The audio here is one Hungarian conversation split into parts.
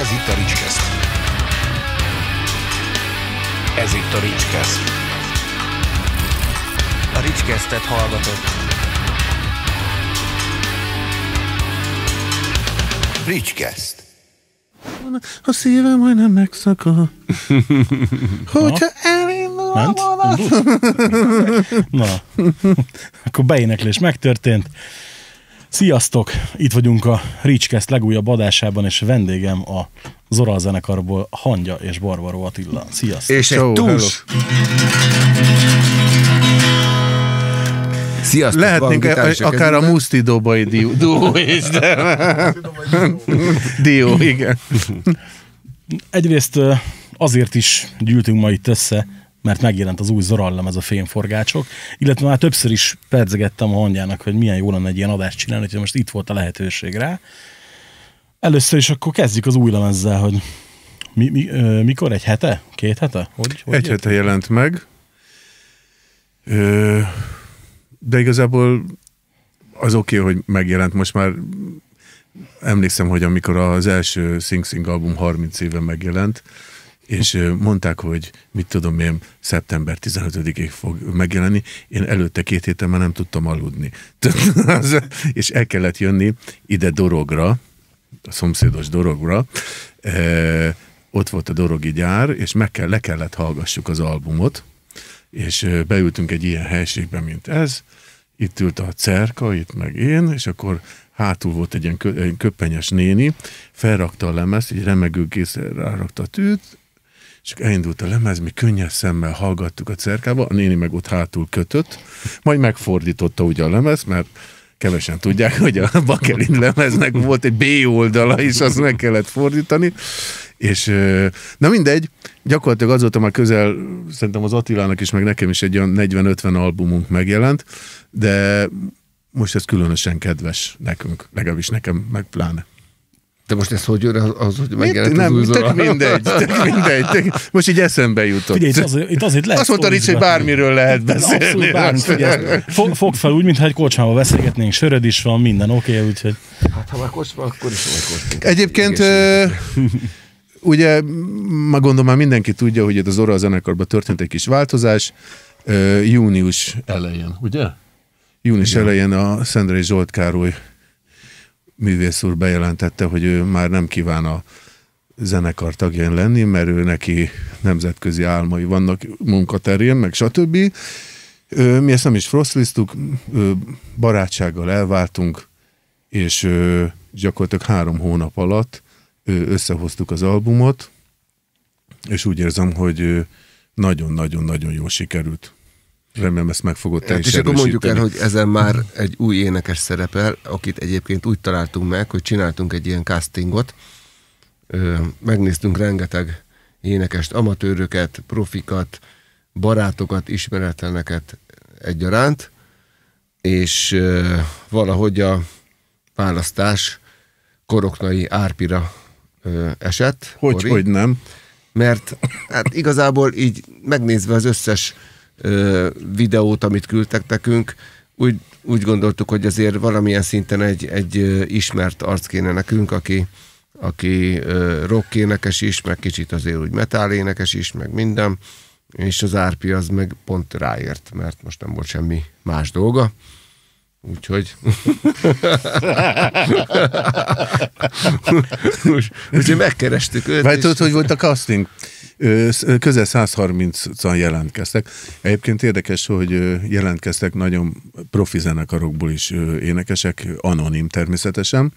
Ez itt a Ricskeszt. Ez itt a Ricskeszt. A Ricskesztet hallgatott. Ricskeszt. A szívem majdnem megszakad. Hogyha elindul a Na, akkor beéneklés megtörtént. Sziasztok! Itt vagyunk a Ricskeszt legújabb adásában, és vendégem a Zora zenekarból Hangya és Barbaró Attila. Sziasztok! És egy so, Sziasztok, Lehetnénk e- e- a, akár a Muszti Dobai Dió, Dió is, de... Dió, igen. Egyrészt azért is gyűltünk ma itt össze, mert megjelent az új Zorallam, ez a fényforgácsok, illetve már többször is perzegettem a hangjának, hogy milyen jó lenne egy ilyen adást csinálni, hogy most itt volt a lehetőség rá. Először is akkor kezdjük az új lemezzel, hogy mi, mi, mikor? Egy hete? Két hete? Hogy, hogy egy hete jelent meg. Ö, de igazából az oké, okay, hogy megjelent most már emlékszem, hogy amikor az első Sing Sing album 30 éve megjelent, és mondták, hogy mit tudom én, szeptember 15-ig fog megjelenni. Én előtte két héten már nem tudtam aludni. és el kellett jönni ide Dorogra, a szomszédos Dorogra, ott volt a Dorogi gyár, és meg kell, le kellett hallgassuk az albumot, és beültünk egy ilyen helységbe, mint ez, itt ült a cerka, itt meg én, és akkor hátul volt egy ilyen köppenyes néni, felrakta a lemezt, egy készre rárakta a tűt, és elindult a lemez, mi könnyes szemmel hallgattuk a cerkába, a néni meg ott hátul kötött, majd megfordította ugye a lemez, mert kevesen tudják, hogy a Bakelin lemeznek volt egy B oldala, is, azt meg kellett fordítani, és na mindegy, gyakorlatilag azóta már közel, szerintem az Attilának is, meg nekem is egy olyan 40-50 albumunk megjelent, de most ez különösen kedves nekünk, legalábbis nekem, meg pláne. De most ez hogy jön az, hogy megjelent nem, az tök mindegy, tök mindegy. Tök, most így eszembe jutott. Figyelj, itt, az, itt itt lehet Azt mondta Ricsi, hogy bármiről lehet beszélni. fog, fog fel úgy, mintha egy kocsmába beszélgetnénk, söröd is van, minden oké, okay, úgyhogy... Hát ha már kocsma, akkor is van Egyébként... Ugye, ma gondolom már mindenki tudja, hogy itt az orra zenekarban történt egy kis változás, június elején, ugye? Június Igen. elején a Szendrei Zsolt Károly művész úr bejelentette, hogy ő már nem kíván a zenekar tagján lenni, mert ő neki nemzetközi álmai vannak munkaterén, meg stb. Mi ezt nem is froszliztuk, barátsággal elváltunk, és gyakorlatilag három hónap alatt összehoztuk az albumot, és úgy érzem, hogy nagyon-nagyon-nagyon jól sikerült. Remélem ezt meg fogod te hát is És erősíteni. akkor mondjuk el, hogy ezen már egy új énekes szerepel, akit egyébként úgy találtunk meg, hogy csináltunk egy ilyen castingot, Ö, megnéztünk rengeteg énekest, amatőröket, profikat, barátokat, ismeretleneket egyaránt, és ö, valahogy a választás koroknai árpira ö, esett. Hogy, Kori, hogy nem? Mert hát igazából így megnézve az összes ö, videót, amit küldtek nekünk, úgy, úgy gondoltuk, hogy azért valamilyen szinten egy, egy ismert arc kéne nekünk, aki, aki rockénekes is, meg kicsit azért úgy metálénekes is, meg minden, és az Árpi az meg pont ráért, mert most nem volt semmi más dolga. Úgyhogy... Úgyhogy megkerestük őt. Vagy tudod, hogy volt a casting? Közel 130-an jelentkeztek. Egyébként érdekes, hogy jelentkeztek nagyon profi zenekarokból is énekesek, anonim természetesen,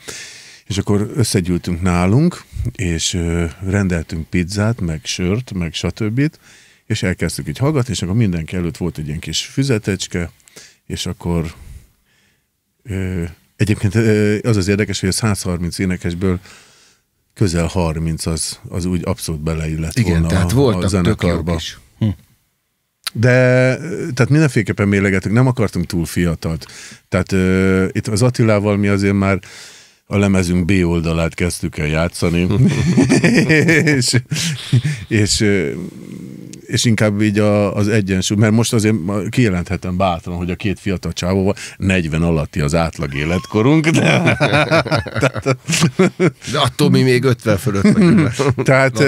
és akkor összegyűltünk nálunk, és rendeltünk pizzát, meg sört, meg stb. És elkezdtük így hallgatni, és akkor mindenki előtt volt egy ilyen kis füzetecske, és akkor egyébként az az érdekes, hogy a 130 énekesből közel 30 az, az úgy abszolút beleillett Igen, volna tehát voltak a zenekarba. is. Hm. De tehát mindenféleképpen mélegetünk, nem akartunk túl fiatalt. Tehát ö, itt az Attilával mi azért már a lemezünk B oldalát kezdtük el játszani, és, és és inkább így a, az egyensúly, mert most azért kijelenthetem bátran, hogy a két fiatal csávóval 40 alatti az átlag életkorunk, de... de a Tomi még 50 fölött Tehát,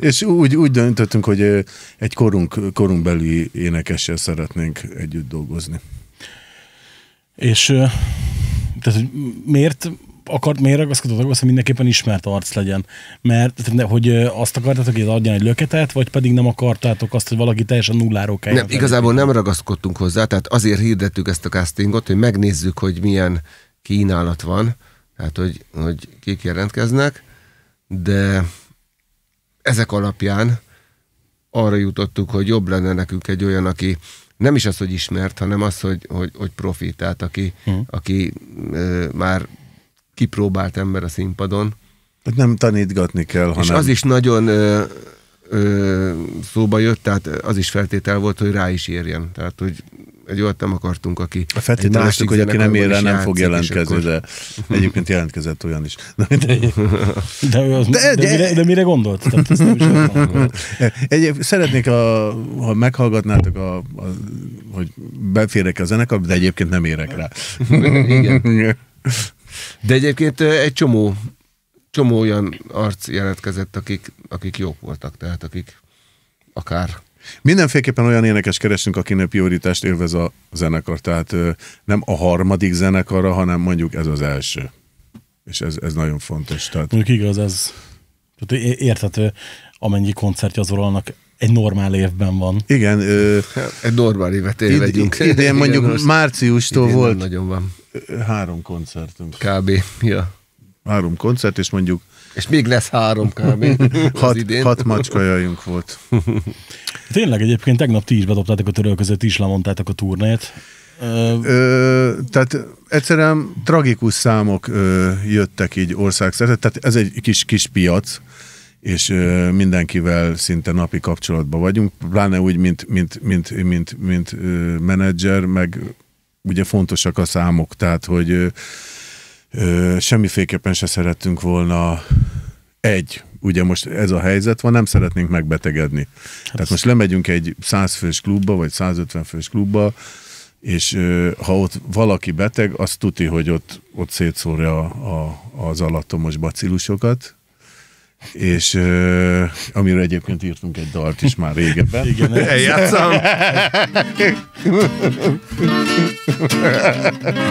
és úgy, úgy döntöttünk, hogy egy korunk, korunk belüli énekessel szeretnénk együtt dolgozni. És tehát, hogy miért akart, miért ragaszkodtatok az, hogy mindenképpen ismert arc legyen? Mert hogy azt akartátok, hogy adjon egy löketet, vagy pedig nem akartátok azt, hogy valaki teljesen nulláról kell. Nem, igazából nem ragaszkodtunk hozzá, tehát azért hirdettük ezt a castingot, hogy megnézzük, hogy milyen kínálat van, tehát hogy, hogy kik jelentkeznek, de ezek alapján arra jutottuk, hogy jobb lenne nekünk egy olyan, aki nem is az, hogy ismert, hanem az, hogy, hogy, hogy profi, tehát aki, uh-huh. aki ö, már kipróbált ember a színpadon. Tehát nem tanítgatni kell, hanem... És az is nagyon ö, ö, szóba jött, tehát az is feltétel volt, hogy rá is érjen. Tehát, hogy egy olyat nem akartunk, aki... A feltételeztük, hogy aki nem ér rá, nem fog jelentkezni, akkor... de egyébként jelentkezett olyan is. De, de, de, de, de, de, mire, de mire gondolt? Tehát nem is szeretnék, a, ha meghallgatnátok, a, a, hogy beférek a zenekar, de egyébként nem érek rá. Igen. De egyébként egy csomó, csomó olyan arc jelentkezett, akik, akik jók voltak, tehát akik akár Mindenféleképpen olyan énekes keresünk, akinek prioritást élvez a zenekar. Tehát nem a harmadik zenekara, hanem mondjuk ez az első. És ez, ez nagyon fontos. Tehát... Mondjuk igaz, ez érthető, amennyi koncertje az Oralnak egy normál évben van. Igen. Ö, egy normál évet élvegyünk. Id- idén mondjuk Igen, márciustól idén volt nagyon van. három koncertünk. Kb. Ja. Három koncert, és mondjuk és még lesz három kb. hat, idén. hat macskajajunk volt. Tényleg egyébként tegnap ti is bedobtátok a török között, is lemondtátok a turnét. Ö, tehát egyszerűen tragikus számok ö, jöttek így országszerte, tehát ez egy kis, kis piac, és mindenkivel szinte napi kapcsolatban vagyunk, pláne úgy, mint, mint, mint, mint, mint ö, menedzser, meg ugye fontosak a számok, tehát hogy semmiféleképpen se szerettünk volna egy, ugye most ez a helyzet van, nem szeretnénk megbetegedni. Hát tehát most lemegyünk egy 100 fős klubba, vagy 150 fős klubba, és ha ott valaki beteg, azt tuti, hogy ott, ott szétszórja a, a, az alattomos bacilusokat, és uh, amiről egyébként írtunk egy dalt is már régebben. Igen, eljátszom.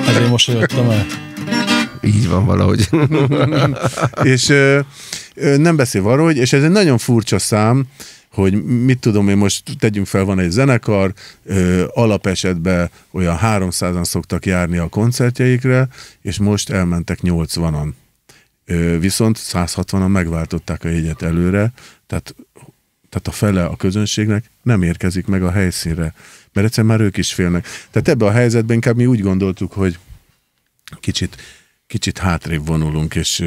Ezért mosolyogtam el. Így van valahogy. és uh, nem beszél arról, hogy, és ez egy nagyon furcsa szám, hogy mit tudom én most, tegyünk fel, van egy zenekar, ö, alapesetben olyan 300-an szoktak járni a koncertjeikre, és most elmentek 80-an. Viszont 160-an megváltották a jegyet előre, tehát, tehát a fele a közönségnek nem érkezik meg a helyszínre, mert egyszerűen már ők is félnek. Tehát ebben a helyzetben inkább mi úgy gondoltuk, hogy kicsit, kicsit hátrébb vonulunk, és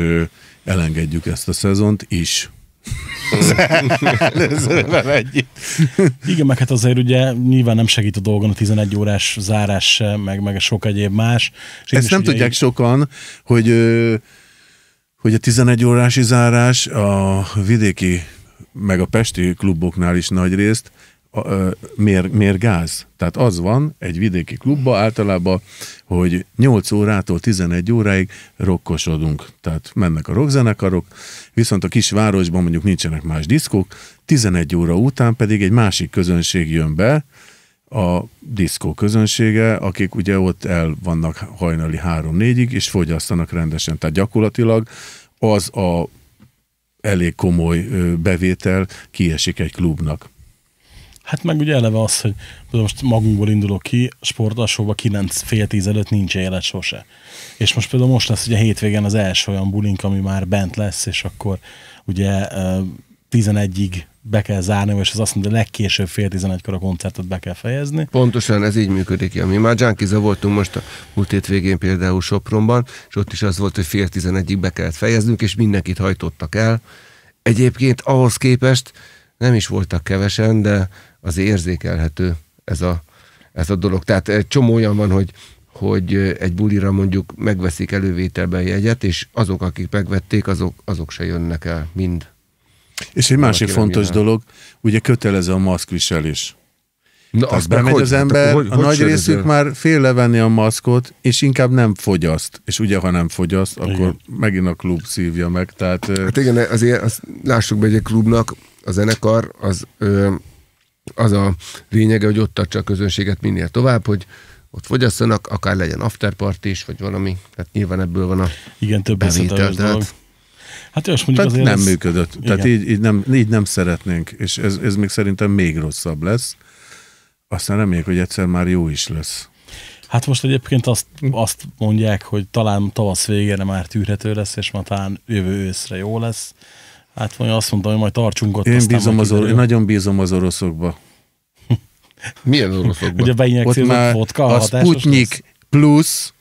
elengedjük ezt a szezont is. Igen, meg hát azért ugye nyilván nem segít a dolgon a 11 órás zárás, meg, meg sok egyéb más. És Ezt nem tudják így... sokan, hogy hogy a 11 órás zárás a vidéki meg a pesti kluboknál is nagy részt miért, mér, mér gáz. Tehát az van egy vidéki klubba általában, hogy 8 órától 11 óráig rokkosodunk. Tehát mennek a rockzenekarok, viszont a kisvárosban mondjuk nincsenek más diszkók, 11 óra után pedig egy másik közönség jön be, a diszkó közönsége, akik ugye ott el vannak hajnali 3-4-ig, és fogyasztanak rendesen. Tehát gyakorlatilag az a elég komoly bevétel kiesik egy klubnak. Hát meg ugye eleve az, hogy most magunkból indulok ki, sportasóba 9 fél tíz előtt nincs élet sose. És most például most lesz ugye hétvégen az első olyan bulink, ami már bent lesz, és akkor ugye 11-ig be kell zárnom, és az azt mondja, legkésőbb fél tizenegykor a koncertet be kell fejezni. Pontosan ez így működik, ja. Mi már junkiza voltunk most a múlt végén például Sopronban, és ott is az volt, hogy fél tizenegyig be kellett fejeznünk, és mindenkit hajtottak el. Egyébként ahhoz képest nem is voltak kevesen, de az érzékelhető ez a, ez a dolog. Tehát egy csomó olyan van, hogy, hogy egy bulira mondjuk megveszik elővételben jegyet, és azok, akik megvették, azok, azok se jönnek el mind és egy másik fontos jelen. dolog, ugye kötelező a maszkviselés. Na, az bemegy hogy, az hát ember, hogy, a hogy nagy részük el? már fél levenni a maszkot, és inkább nem fogyaszt. És ugye, ha nem fogyaszt, igen. akkor megint a klub szívja meg. Tehát, hát igen, azért azt lássuk be, hogy egy klubnak a zenekar az, az a lényege, hogy ott tartsa a közönséget minél tovább, hogy ott fogyasszanak, akár legyen afterparty is, vagy valami. Tehát nyilván ebből van a Igen, több bevétel. Igen, dolog. Hát most mondjuk Tehát nem ez... működött. Igen. Tehát így, így, nem, így nem szeretnénk, és ez, ez még szerintem még rosszabb lesz. Aztán reméljük, hogy egyszer már jó is lesz. Hát most egyébként azt, azt mondják, hogy talán tavasz végére már tűrhető lesz, és már talán jövő őszre jó lesz. Hát mondja, azt mondtam, hogy majd tartsunk ott. Én, bízom az or- én nagyon bízom az oroszokba. Milyen oroszokba? Ugye beinjekciózott vodka, a Sputnik plusz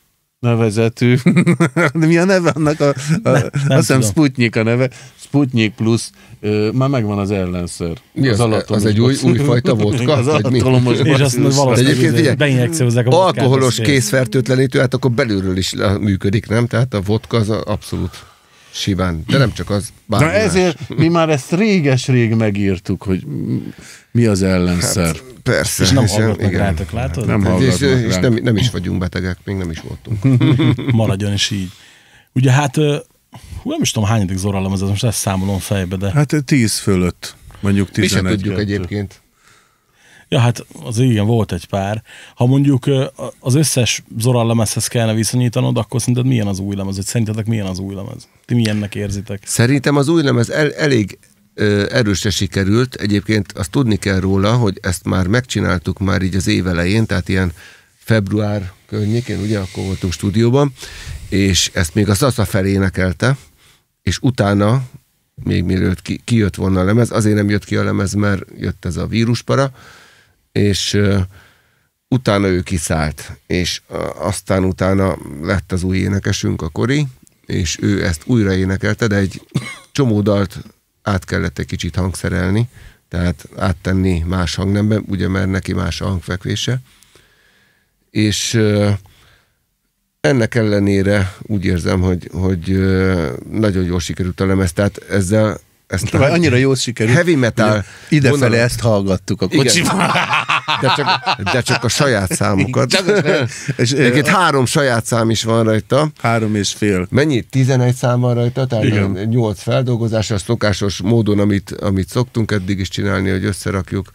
nevezetű, de mi a neve annak? A, a, ne, azt hiszem Sputnik a neve. Sputnik plusz, ö, már megvan az ellenszer. Mi az, az, alattomos e- az egy új, fajta vodka? az alattomos És azt valószínűleg beinjekciózzák a Alkoholos kézfertőtlenítő, hát akkor belülről is működik, nem? Tehát a vodka az abszolút Siván, de nem csak az. Na ezért mi már ezt réges-rég megírtuk, hogy mi az ellenszer. Hát, persze. És nem hallgatnak igen. rátok, látod? Nem hát, és, és nem, nem is vagyunk betegek, még nem is voltunk. Maradjon is így. Ugye hát, hú, nem is tudom hányadik zorralom ez, most ezt számolom fejbe, de... Hát tíz fölött, mondjuk tizenegy. Mi sem tudjuk kettő. egyébként. Ja, hát az igen, volt egy pár. Ha mondjuk az összes Zoran lemezhez kellene viszonyítanod, akkor szerinted milyen az új lemez? szerintetek milyen az új lemez? Ti milyennek érzitek? Szerintem az új lemez el, elég ö, erősre sikerült. Egyébként azt tudni kell róla, hogy ezt már megcsináltuk már így az év elején, tehát ilyen február környékén, ugye akkor voltunk stúdióban, és ezt még a Sasza felé énekelte, és utána még mielőtt kijött ki volna a lemez, azért nem jött ki a lemez, mert jött ez a víruspara, és utána ő kiszállt, és aztán utána lett az új énekesünk, a Kori, és ő ezt újra énekelte, de egy csomó dalt át kellett egy kicsit hangszerelni, tehát áttenni más hangnemben, ugye mert neki más a hangfekvése. És ennek ellenére úgy érzem, hogy, hogy nagyon jól sikerült a lemez, tehát ezzel ezt a, annyira jól sikerült. Heavy metal. Idefele gondolom. ezt hallgattuk a kocsiban. De csak, de csak a saját számokat. és egyébként három saját szám is van rajta. Három és fél. Mennyi? Tizenegy szám van rajta, tehát Igen. Nyolc feldolgozás, a szokásos módon, amit, amit szoktunk eddig is csinálni, hogy összerakjuk,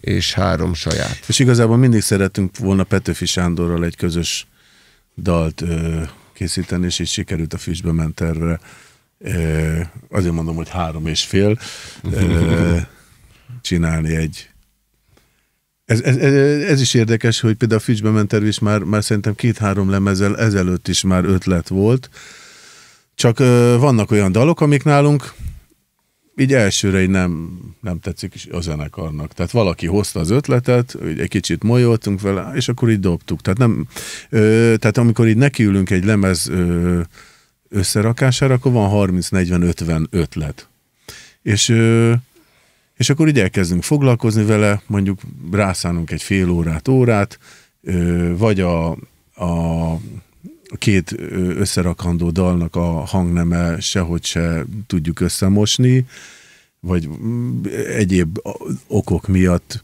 és három saját. És igazából mindig szeretünk volna Petőfi Sándorral egy közös dalt ö, készíteni, és így sikerült a Füstbe ment azért mondom, hogy három és fél csinálni egy ez, ez, ez is érdekes, hogy például a Fücsbe menterv is már, már szerintem két-három lemezel ezelőtt is már ötlet volt, csak ö, vannak olyan dalok, amik nálunk így elsőre így nem, nem tetszik is a zenekarnak. Tehát valaki hozta az ötletet, egy kicsit molyoltunk vele, és akkor így dobtuk. Tehát, nem, ö, tehát amikor így nekiülünk egy lemez ö, összerakására, akkor van 30-40-50 ötlet. És, és akkor így elkezdünk foglalkozni vele, mondjuk rászánunk egy fél órát, órát, vagy a, a két összerakandó dalnak a hangneme sehogy se tudjuk összemosni, vagy egyéb okok miatt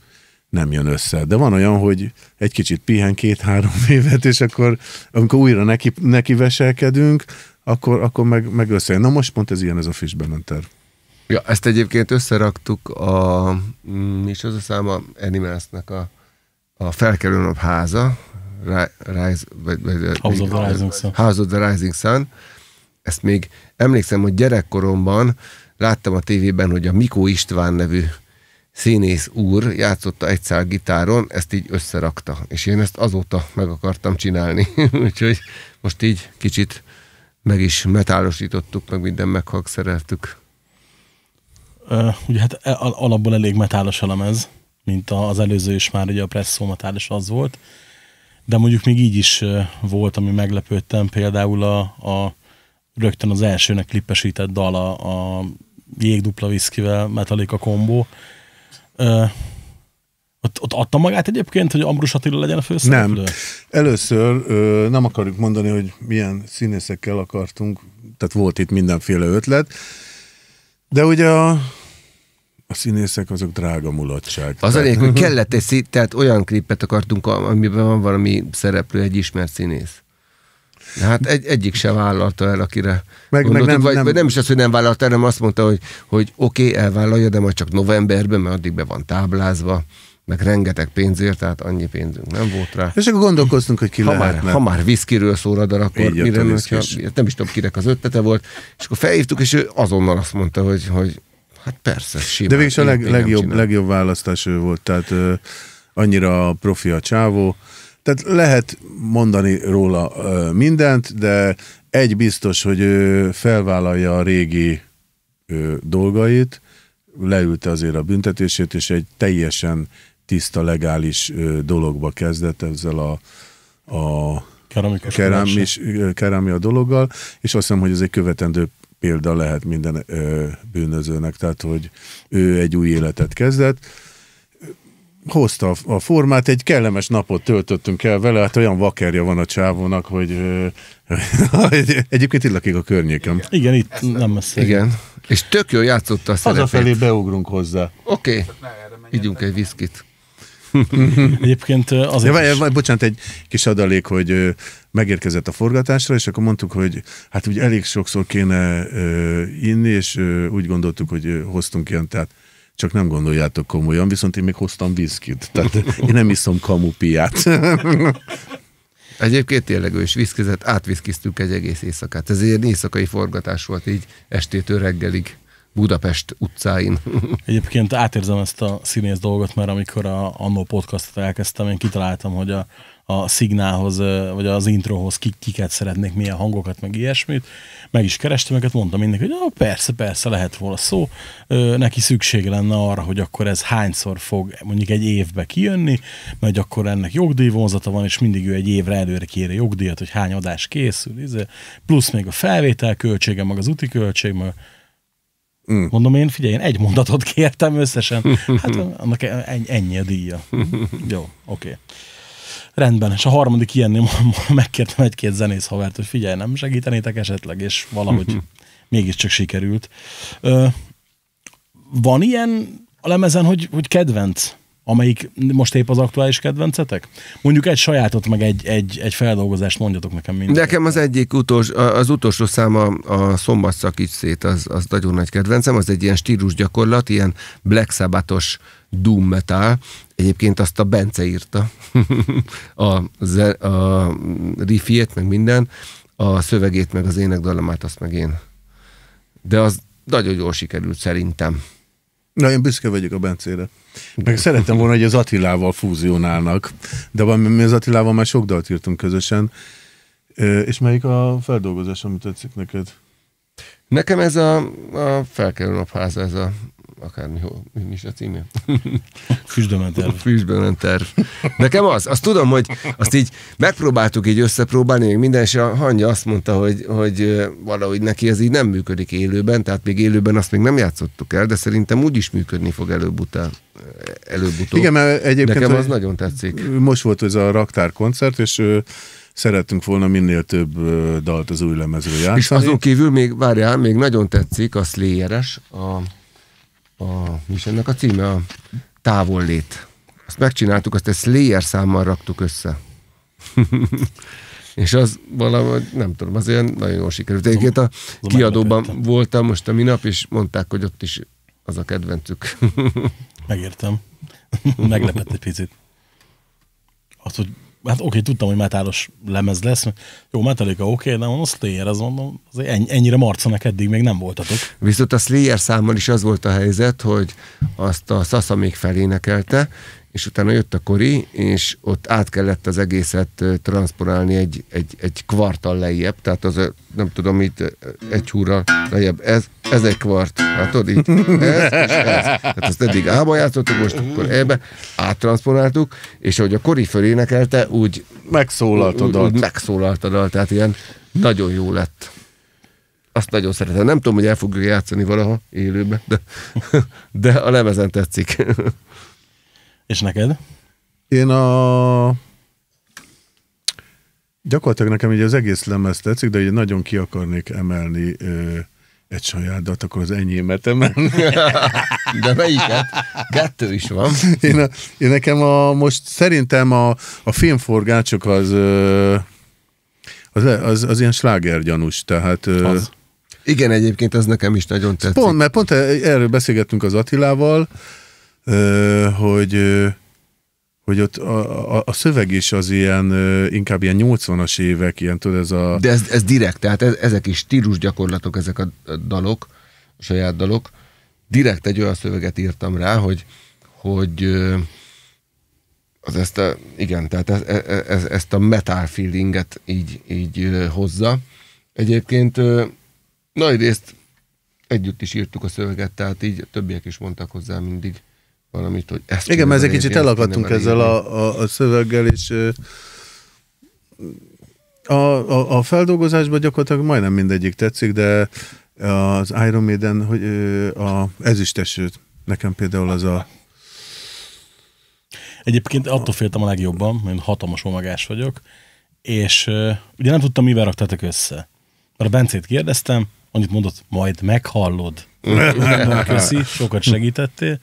nem jön össze. De van olyan, hogy egy kicsit pihen két-három évet, és akkor amikor újra neki, neki veselkedünk, akkor, akkor meg, meg összejön. Na most pont ez ilyen ez a Fishbementer. Ja, ezt egyébként összeraktuk a, mm, mi is az a száma, Animals-nek a, a felkelő nap háza, Rise, vagy, vagy, House, of the Rising Sun. House of the Rising Sun. Ezt még emlékszem, hogy gyerekkoromban láttam a tévében, hogy a Mikó István nevű színész úr játszotta szál gitáron, ezt így összerakta, és én ezt azóta meg akartam csinálni, úgyhogy most így kicsit meg is metálosítottuk, meg minden meghagszereltük. ugye hát e, alapból elég metálos a lemez, mint az előző is már, ugye a presszó metálos az volt, de mondjuk még így is volt, ami meglepődtem, például a, a rögtön az elsőnek klippesített dal a, a jégdupla viszkivel, Metallica kombó, Ö, ott, ott adta magát egyébként, hogy Ambrus Attila legyen a főszereplő? Nem. Először ö, nem akarjuk mondani, hogy milyen színészekkel akartunk, tehát volt itt mindenféle ötlet, de ugye a a színészek azok drága mulatság. Az tehát... elég, hogy kellett egy tehát olyan klipet akartunk, amiben van valami szereplő, egy ismert színész. Hát egy, egyik se vállalta el, akire meg, meg nem, vagy, nem. Vagy nem is az, hogy nem vállalta el, hanem azt mondta, hogy, hogy oké, okay, elvállalja, de majd csak novemberben, mert addig be van táblázva meg rengeteg pénzért, tehát annyi pénzünk nem volt rá. És akkor gondolkoztunk, hogy ki ha lehetne. Már, ha már viszkiről szól a dar, akkor Így mire hogyha, nem is tudom, kinek az ötlete volt, és akkor felhívtuk, és ő azonnal azt mondta, hogy, hogy hát persze, simán. De végül a leg, legjobb, legjobb választás ő volt, tehát ö, annyira profi a csávó, tehát lehet mondani róla mindent, de egy biztos, hogy ő felvállalja a régi dolgait, leülte azért a büntetését, és egy teljesen tiszta, legális dologba kezdett ezzel a, a kerámia dologgal, és azt hiszem, hogy ez egy követendő példa lehet minden bűnözőnek, tehát hogy ő egy új életet kezdett, hozta a formát, egy kellemes napot töltöttünk el vele, hát olyan vakerja van a csávónak, hogy egy, egyébként illakik a környékem. Igen, Igen itt Ezt nem messze. Igen. És tök jól játszotta a szerepét. Hazafelé beugrunk hozzá. Oké, okay. ígyunk egy viszkit. Egyébként az. Ja, is... vaj, bocsánat, egy kis adalék, hogy megérkezett a forgatásra, és akkor mondtuk, hogy hát úgy elég sokszor kéne inni, és úgy gondoltuk, hogy hoztunk ilyen, tehát csak nem gondoljátok komolyan, viszont én még hoztam viszkit, tehát én nem iszom kamupiát. Egyébként tényleg ő is viszkizett, átviszkiztük egy egész éjszakát. Ez egy éjszakai forgatás volt így estétől reggelig. Budapest utcáin. Egyébként átérzem ezt a színész dolgot, mert amikor a annó podcastot elkezdtem, én kitaláltam, hogy a a szignálhoz, vagy az introhoz kik, kiket szeretnék, milyen hangokat, meg ilyesmit. Meg is kerestem őket, mondtam mindenki, hogy persze, persze, lehet volna szó. Neki szüksége lenne arra, hogy akkor ez hányszor fog mondjuk egy évbe kijönni, mert akkor ennek jogdíjvonzata van, és mindig ő egy évre előre kéri jogdíjat, hogy hány adás készül, izé. plusz még a felvétel költsége, meg az úti költség, meg Mm. Mondom én, figyelj, én egy mondatot kértem összesen. Hát annak e- ennyi a díja. Jó, oké. Okay rendben, és a harmadik ilyennél megkértem egy-két zenész havert, hogy figyelj, nem segítenétek esetleg, és valahogy mhm. mégiscsak sikerült. Ö, van ilyen a lemezen, hogy, hogy kedvenc amelyik most épp az aktuális kedvencetek? Mondjuk egy sajátot, meg egy, egy, egy feldolgozást mondjatok nekem mindig. Nekem az egyik utolsó, az utolsó száma a Szombat szakíts szét, az, az nagyon nagy kedvencem, az egy ilyen stílus gyakorlat, ilyen Black Sabbath-os doom metal, Egyébként azt a Bence írta, a, ze, a riffjét, meg minden, a szövegét, meg az énekdallamát, azt meg én. De az nagyon jól sikerült szerintem. Na, én büszke vagyok a Bencére. Meg szerettem volna, hogy az Attilával fúzionálnak, de mi az Attilával már sok dalt írtunk közösen. És melyik a feldolgozás, amit tetszik neked? Nekem ez a, a felkerül napház, ez a akármi mi is a címe? Füstbementerv. Füstbementerv. Nekem az, azt tudom, hogy azt így megpróbáltuk így összepróbálni, még minden, és a hangja azt mondta, hogy, hogy valahogy neki ez így nem működik élőben, tehát még élőben azt még nem játszottuk el, de szerintem úgy is működni fog előbb-utább. előbb e, utó Igen, mert egyébként Nekem az nagyon tetszik. Most volt ez a raktár koncert, és szerettünk volna minél több dalt az új lemezről játszani. És azon kívül még, várjál, még nagyon tetszik a Slayeres, a a, mi is ennek a címe? A távollét. Azt megcsináltuk, azt egy Slayer számmal raktuk össze. és az valahogy, nem tudom, az ilyen nagyon jól sikerült. Egyébként a kiadóban voltam most a minap, és mondták, hogy ott is az a kedvencük. Megértem. Meglepett egy picit. Azt, hogy hát oké, tudtam, hogy metálos lemez lesz. Jó, Metallica oké, de mondom, Slayer, az mondom, az ennyire marcanak eddig még nem voltatok. Viszont a Slayer számmal is az volt a helyzet, hogy azt a Sasza még felénekelte, és utána jött a kori, és ott át kellett az egészet transponálni egy, egy, egy kvartal lejjebb, tehát az nem tudom, itt egy húra lejjebb. Ez, ez egy kvart, látod itt Ez és ez. Tehát azt eddig ába játszottuk, most akkor ebbe áttranszponáltuk, és ahogy a kori fölénekelte, úgy megszólalt a úgy Megszólalt a dal, tehát ilyen nagyon jó lett azt nagyon szeretem. Nem tudom, hogy el fogjuk játszani valaha élőben, de, de a lemezen tetszik. És neked? Én a... Gyakorlatilag nekem így az egész lemez tetszik, de ugye nagyon ki akarnék emelni ö, egy sajádat, akkor az enyémet emelni. De melyiket? Kettő is van. Én, a, én nekem a, most szerintem a, a filmforgácsok az, az, az, az ilyen slágergyanús, tehát... Az. Igen, egyébként ez nekem is nagyon tetszik. Pont, mert pont erről beszélgettünk az Attilával, hogy hogy ott a, a, a szöveg is az ilyen, inkább ilyen 80-as évek, ilyen tudod, ez a... De ez, ez direkt, tehát ez, ezek is gyakorlatok, ezek a dalok, a saját dalok. Direkt egy olyan szöveget írtam rá, hogy, hogy az ezt a, igen, tehát ez, e, e, ez, ezt a metal feelinget így, így hozza. Egyébként nagy részt együtt is írtuk a szöveget, tehát így többiek is mondtak hozzá mindig valamit, hogy ezt... Igen, mert egy kicsit elakadtunk ezzel a, a, a szöveggel, és a, a, a feldolgozásban gyakorlatilag majdnem mindegyik tetszik, de az Iron Maiden, hogy a ezüstesőt, nekem például az a Egyébként attól féltem a legjobban, mert hatalmas omagás vagyok, és ugye nem tudtam, mivel raktatok össze. Mert a Bencét kérdeztem, annyit mondott, majd meghallod. köszi, sokat segítettél.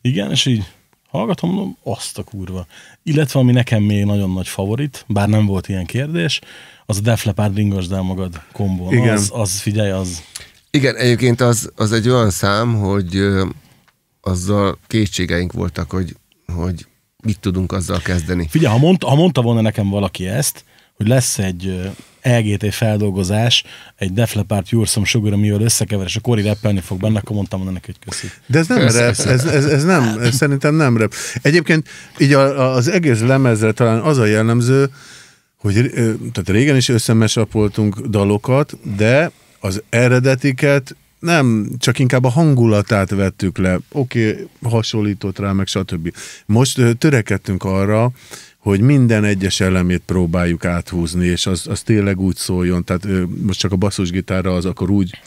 Igen, és így hallgatom, mondom, azt a kurva. Illetve ami nekem még nagyon nagy favorit, bár nem volt ilyen kérdés, az a Def Leppard ringosd el magad kombó. Igen. Az, az, figyelj, az... Igen, egyébként az, az egy olyan szám, hogy ö, azzal kétségeink voltak, hogy, hogy mit tudunk azzal kezdeni. Figyelj, ha, mond, ha mondta volna nekem valaki ezt, hogy lesz egy LGT e feldolgozás, egy Deflepart Jurszom Sugar, amivel összekever, és a kori repelni fog benne, akkor mondtam neki, hogy köszi. De ez nem rap, ez, ez, ez, nem, ez szerintem nem rep. Egyébként így a, a, az egész lemezre talán az a jellemző, hogy tehát régen is összemesapoltunk dalokat, de az eredetiket nem, csak inkább a hangulatát vettük le. Oké, okay, hasonlított rá, meg stb. Most törekedtünk arra, hogy minden egyes elemét próbáljuk áthúzni, és az, az tényleg úgy szóljon, tehát most csak a basszusgitárra az akkor úgy,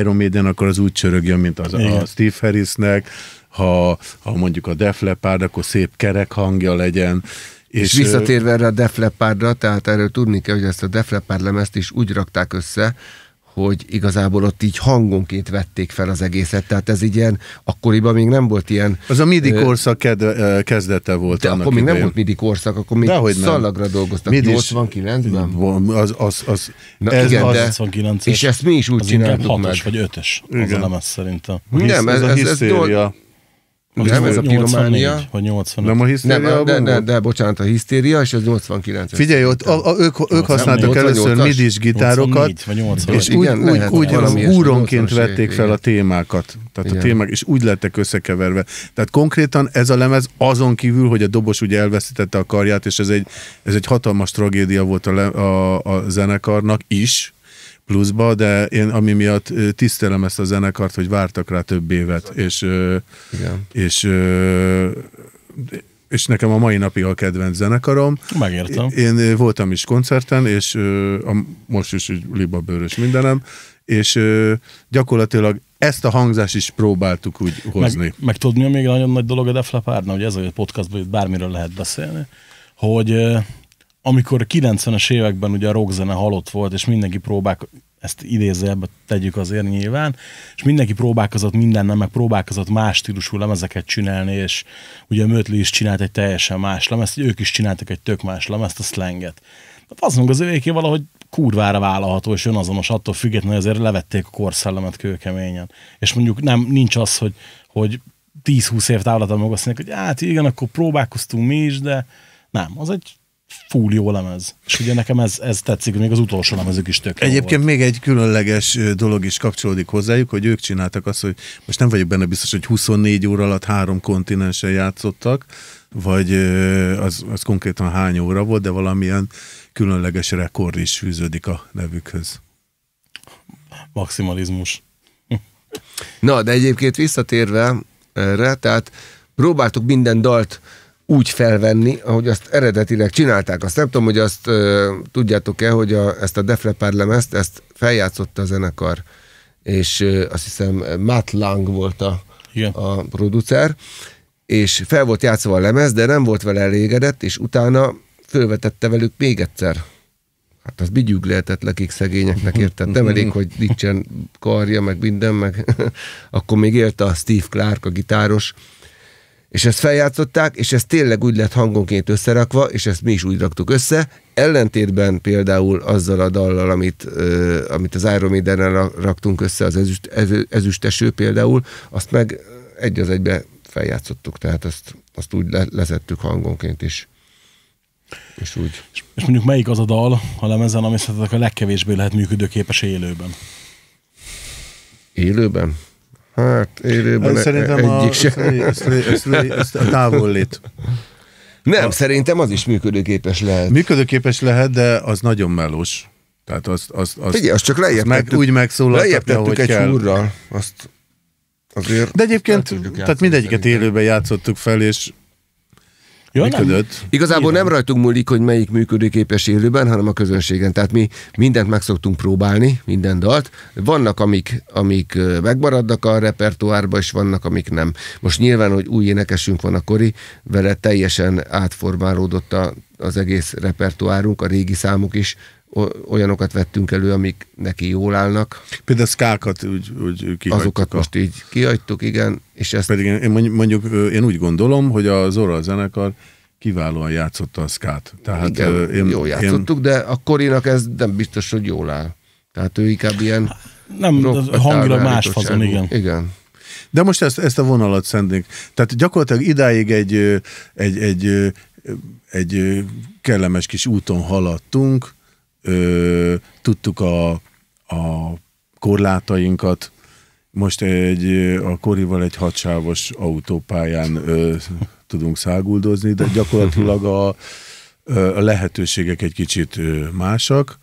Iron Maiden akkor az úgy csörögjön, mint az Igen. a Steve Harrisnek, ha, ha mondjuk a Def Leppard, akkor szép kerek hangja legyen, és, és visszatérve erre a Def Leppardra, tehát erről tudni kell, hogy ezt a Def Leppard lemezt is úgy rakták össze, hogy igazából ott így hangonként vették fel az egészet, tehát ez így ilyen, akkoriban még nem volt ilyen... Az a midi korszak kedve, kezdete volt. De annak akkor még idején. nem volt midi korszak, akkor még Dehogy szallagra nem. dolgoztak, Midi 89-ben? Az, az, az, Na ez igen, az, de, 89 és ezt mi is úgy az csináltuk 6 meg. vagy 5-ös, az a lemez szerintem. A ez, ez, ez, ez, ez, ez, most nem, ez a pirománia. Vagy 85. Nem a hisztéria? Nem, de, de, de, bocsánat, a hisztéria, és ez 89. Figyelj, ott a, a, ők, ők használtak először midis gitárokat, és úgy, igen, úgy, lehet, úgy úronként vették fel a témákat. Tehát igen. a témák, és úgy lettek összekeverve. Tehát konkrétan ez a lemez azon kívül, hogy a dobos ugye elveszítette a karját, és ez egy, ez egy hatalmas tragédia volt a, le, a, a zenekarnak is, pluszba, de én ami miatt tisztelem ezt a zenekart, hogy vártak rá több évet, és, Igen. és és nekem a mai napig a kedvenc zenekarom. Megértem. Én voltam is koncerten, és a, most is bőrös mindenem, és gyakorlatilag ezt a hangzást is próbáltuk úgy hozni. Meg, meg tudni, még nagyon nagy dolog a Defla hogy ez a podcastban bármiről lehet beszélni, hogy amikor a 90-es években ugye a rockzene halott volt, és mindenki próbák, ezt idézőjelbe tegyük azért nyilván, és mindenki próbálkozott mindennel, meg próbálkozott más stílusú lemezeket csinálni, és ugye Mötli is csinált egy teljesen más lemezt, ők is csináltak egy tök más lemezt, a slanget. De az az övéké valahogy kurvára vállalható és önazonos attól függetlenül, hogy azért levették a korszellemet kőkeményen. És mondjuk nem, nincs az, hogy, hogy 10-20 év távlatban meg azt mondják, hogy hát igen, akkor próbálkoztunk mi is, de nem, az egy full jó lemez. És ugye nekem ez, ez tetszik, még az utolsó lemezük is tök Egyébként volt. még egy különleges dolog is kapcsolódik hozzájuk, hogy ők csináltak azt, hogy most nem vagyok benne biztos, hogy 24 óra alatt három kontinensen játszottak, vagy az, az konkrétan hány óra volt, de valamilyen különleges rekord is fűződik a nevükhöz. Maximalizmus. Na, de egyébként visszatérve erre, tehát próbáltuk minden dalt úgy felvenni, ahogy azt eredetileg csinálták. Azt nem tudom, hogy azt ö, e, tudjátok-e, hogy a, ezt a Leppard lemezt, ezt feljátszotta a zenekar, és ö, e, azt hiszem Matt Lang volt a, Igen. a producer, és fel volt játszva a lemez, de nem volt vele elégedett, és utána fölvetette velük még egyszer. Hát az bigyűg lehetett nekik szegényeknek, érted? Nem elég, hogy nincsen karja, meg minden, meg akkor még élt a Steve Clark, a gitáros, és ezt feljátszották, és ez tényleg úgy lett hangonként összerakva, és ezt mi is úgy raktuk össze, ellentétben például azzal a dallal, amit, ö, amit az Iron maiden raktunk össze, az ezüst, ez, ezüsteső például, azt meg egy az egybe feljátszottuk, tehát azt, azt úgy le, lezettük hangonként is. És úgy. És, mondjuk melyik az a dal a lemezen, ami szerintetek a legkevésbé lehet működőképes élőben? Élőben? Hát élőben Szerintem egyik a, sem. Ez a lét. Nem, a, szerintem az is működőképes lehet. Működőképes lehet, de az nagyon melós. Tehát az. az, az, Figyelj, az csak lejjebb meg, úgy megszólaltatja, hogy egy kell. hurral. Azt azért De egyébként, tehát mindegyiket élőben játszottuk fel, és Ja, működött. Nem. Igazából Igen. nem rajtunk múlik, hogy melyik működőképes élőben, hanem a közönségen. Tehát mi mindent meg szoktunk próbálni, minden dalt. Vannak, amik, amik megmaradnak a repertoárba, és vannak, amik nem. Most nyilván, hogy új énekesünk van a Kori, vele teljesen átformálódott a, az egész repertoárunk, a régi számok is olyanokat vettünk elő, amik neki jól állnak. Például a szkákat úgy, úgy Azokat a... most így kihagytuk, igen. És ezt... Pedig én mondjuk én úgy gondolom, hogy az Zora zenekar kiválóan játszotta a szkát. Tehát, igen, én, jól játszottuk, én... de a korinak ez nem biztos, hogy jól áll. Tehát ő inkább ilyen... Nem, hangilag más fazon, igen. Igen. De most ezt, ezt a vonalat szendünk. Tehát gyakorlatilag idáig egy, egy, egy, egy, egy kellemes kis úton haladtunk, ö, tudtuk a, a korlátainkat, most egy, a korival egy hadsávos autópályán ö, tudunk száguldozni, de gyakorlatilag a, a lehetőségek egy kicsit másak,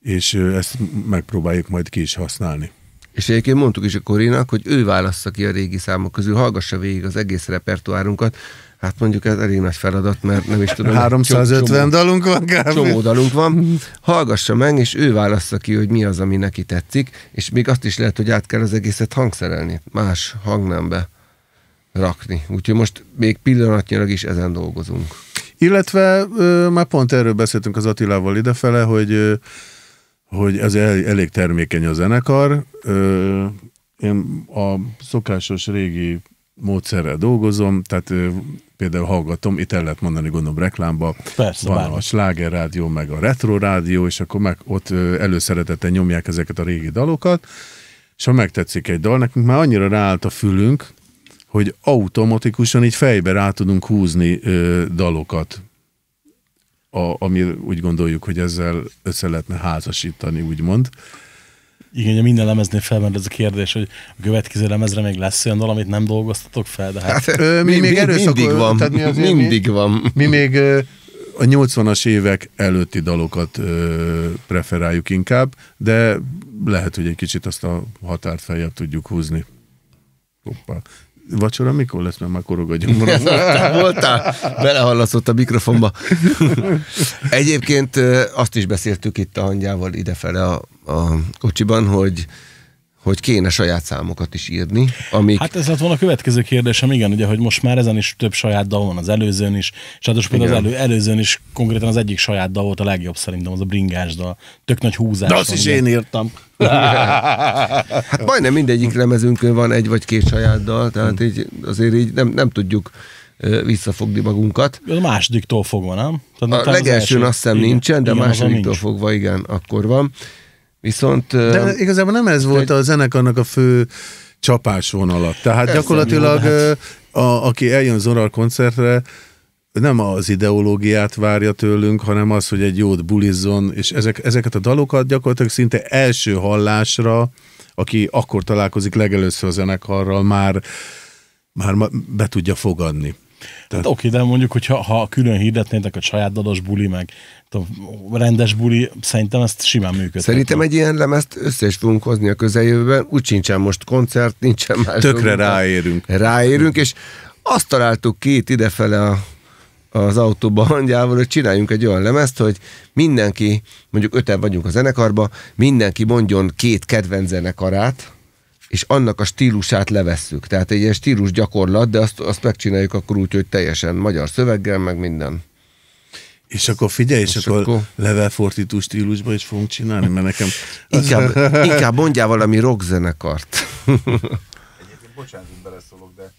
és ezt megpróbáljuk majd ki is használni. És egyébként mondtuk is a Korinak, hogy ő válassza ki a régi számok közül, hallgassa végig az egész repertoárunkat, Hát mondjuk ez elég nagy feladat, mert nem is tudom. 350 csomó, dalunk van, Gábor. Csomó dalunk van. Hallgassa meg, és ő válaszza ki, hogy mi az, ami neki tetszik, és még azt is lehet, hogy át kell az egészet hangszerelni, más hangnembe rakni. Úgyhogy most még pillanatnyilag is ezen dolgozunk. Illetve ö, már pont erről beszéltünk az Attilával idefele, hogy ö, hogy ez el, elég termékeny a zenekar. Ö, én a szokásos régi módszerrel dolgozom, tehát például hallgatom, itt el lehet mondani gondolom reklámba, Persze, van bármi. a Sláger Rádió, meg a Retro Rádió, és akkor meg ott előszeretettel nyomják ezeket a régi dalokat, és ha megtetszik egy dal, nekünk már annyira ráállt a fülünk, hogy automatikusan így fejbe rá tudunk húzni ö, dalokat, a, ami úgy gondoljuk, hogy ezzel össze lehetne házasítani, úgymond igen, minden lemeznél felmerül ez a kérdés, hogy a következő lemezre még lesz olyan valamit nem dolgoztatok fel, de hát... hát ö, mi, mi, még erőszak, mindig van, tehát mi azért, mindig mi, van. Mi még a 80-as évek előtti dalokat ö, preferáljuk inkább, de lehet, hogy egy kicsit azt a határt feljebb tudjuk húzni. Hoppá. Vacsora mikor lesz, mert már korog a gyomrom. Voltál? Belehallaszott a mikrofonba. Egyébként azt is beszéltük itt a hangyával idefele a, a kocsiban, hogy hogy kéne saját számokat is írni. Amik... Hát ez lett volna a következő kérdésem, igen, ugye, hogy most már ezen is több saját dal van, az előzőn is, és hát például az elő, előzőn is konkrétan az egyik saját dal volt a legjobb szerintem, az a bringás dal. Tök nagy húzás. De azt van, is én írtam. hát majdnem mindegyik lemezünkön van egy vagy két saját dal, tehát így azért így nem, nem tudjuk visszafogni magunkat. A másodiktól fogva, nem? Tehát a legelsőn az első... azt hiszem igen, nincsen, de igen, másodiktól fogva igen, akkor van. Viszont... De igazából nem ez volt egy... a zenekarnak a fő csapásvonala. Tehát ez gyakorlatilag, a, hát- a, aki eljön Zoral koncertre, nem az ideológiát várja tőlünk, hanem az, hogy egy jót bulizzon, és ezek, ezeket a dalokat gyakorlatilag szinte első hallásra, aki akkor találkozik legelőször a zenekarral, már, már be tudja fogadni. Tehát oké, de mondjuk, hogyha ha külön hirdetnétek a saját dalos buli, meg a rendes buli, szerintem ezt simán működik. Szerintem egy ilyen lemezt össze is fogunk hozni a közeljövőben, úgy sincsen most koncert, nincsen más. Tökre dolgunk, ráérünk. Ráérünk, és azt találtuk ki itt idefele a az autóba hangyával, hogy csináljunk egy olyan lemezt, hogy mindenki, mondjuk öten vagyunk a zenekarban, mindenki mondjon két kedvenc zenekarát, és annak a stílusát levesszük. Tehát egy ilyen stílus gyakorlat, de azt, azt megcsináljuk akkor úgy, hogy teljesen magyar szöveggel, meg minden. És akkor figyelj, és, és akkor, akkor levelfordító stílusba is fogunk csinálni, mert nekem... Inkább, az... inkább mondjál valami rockzenekart. Egyébként bocsánat, hogy beleszólok, de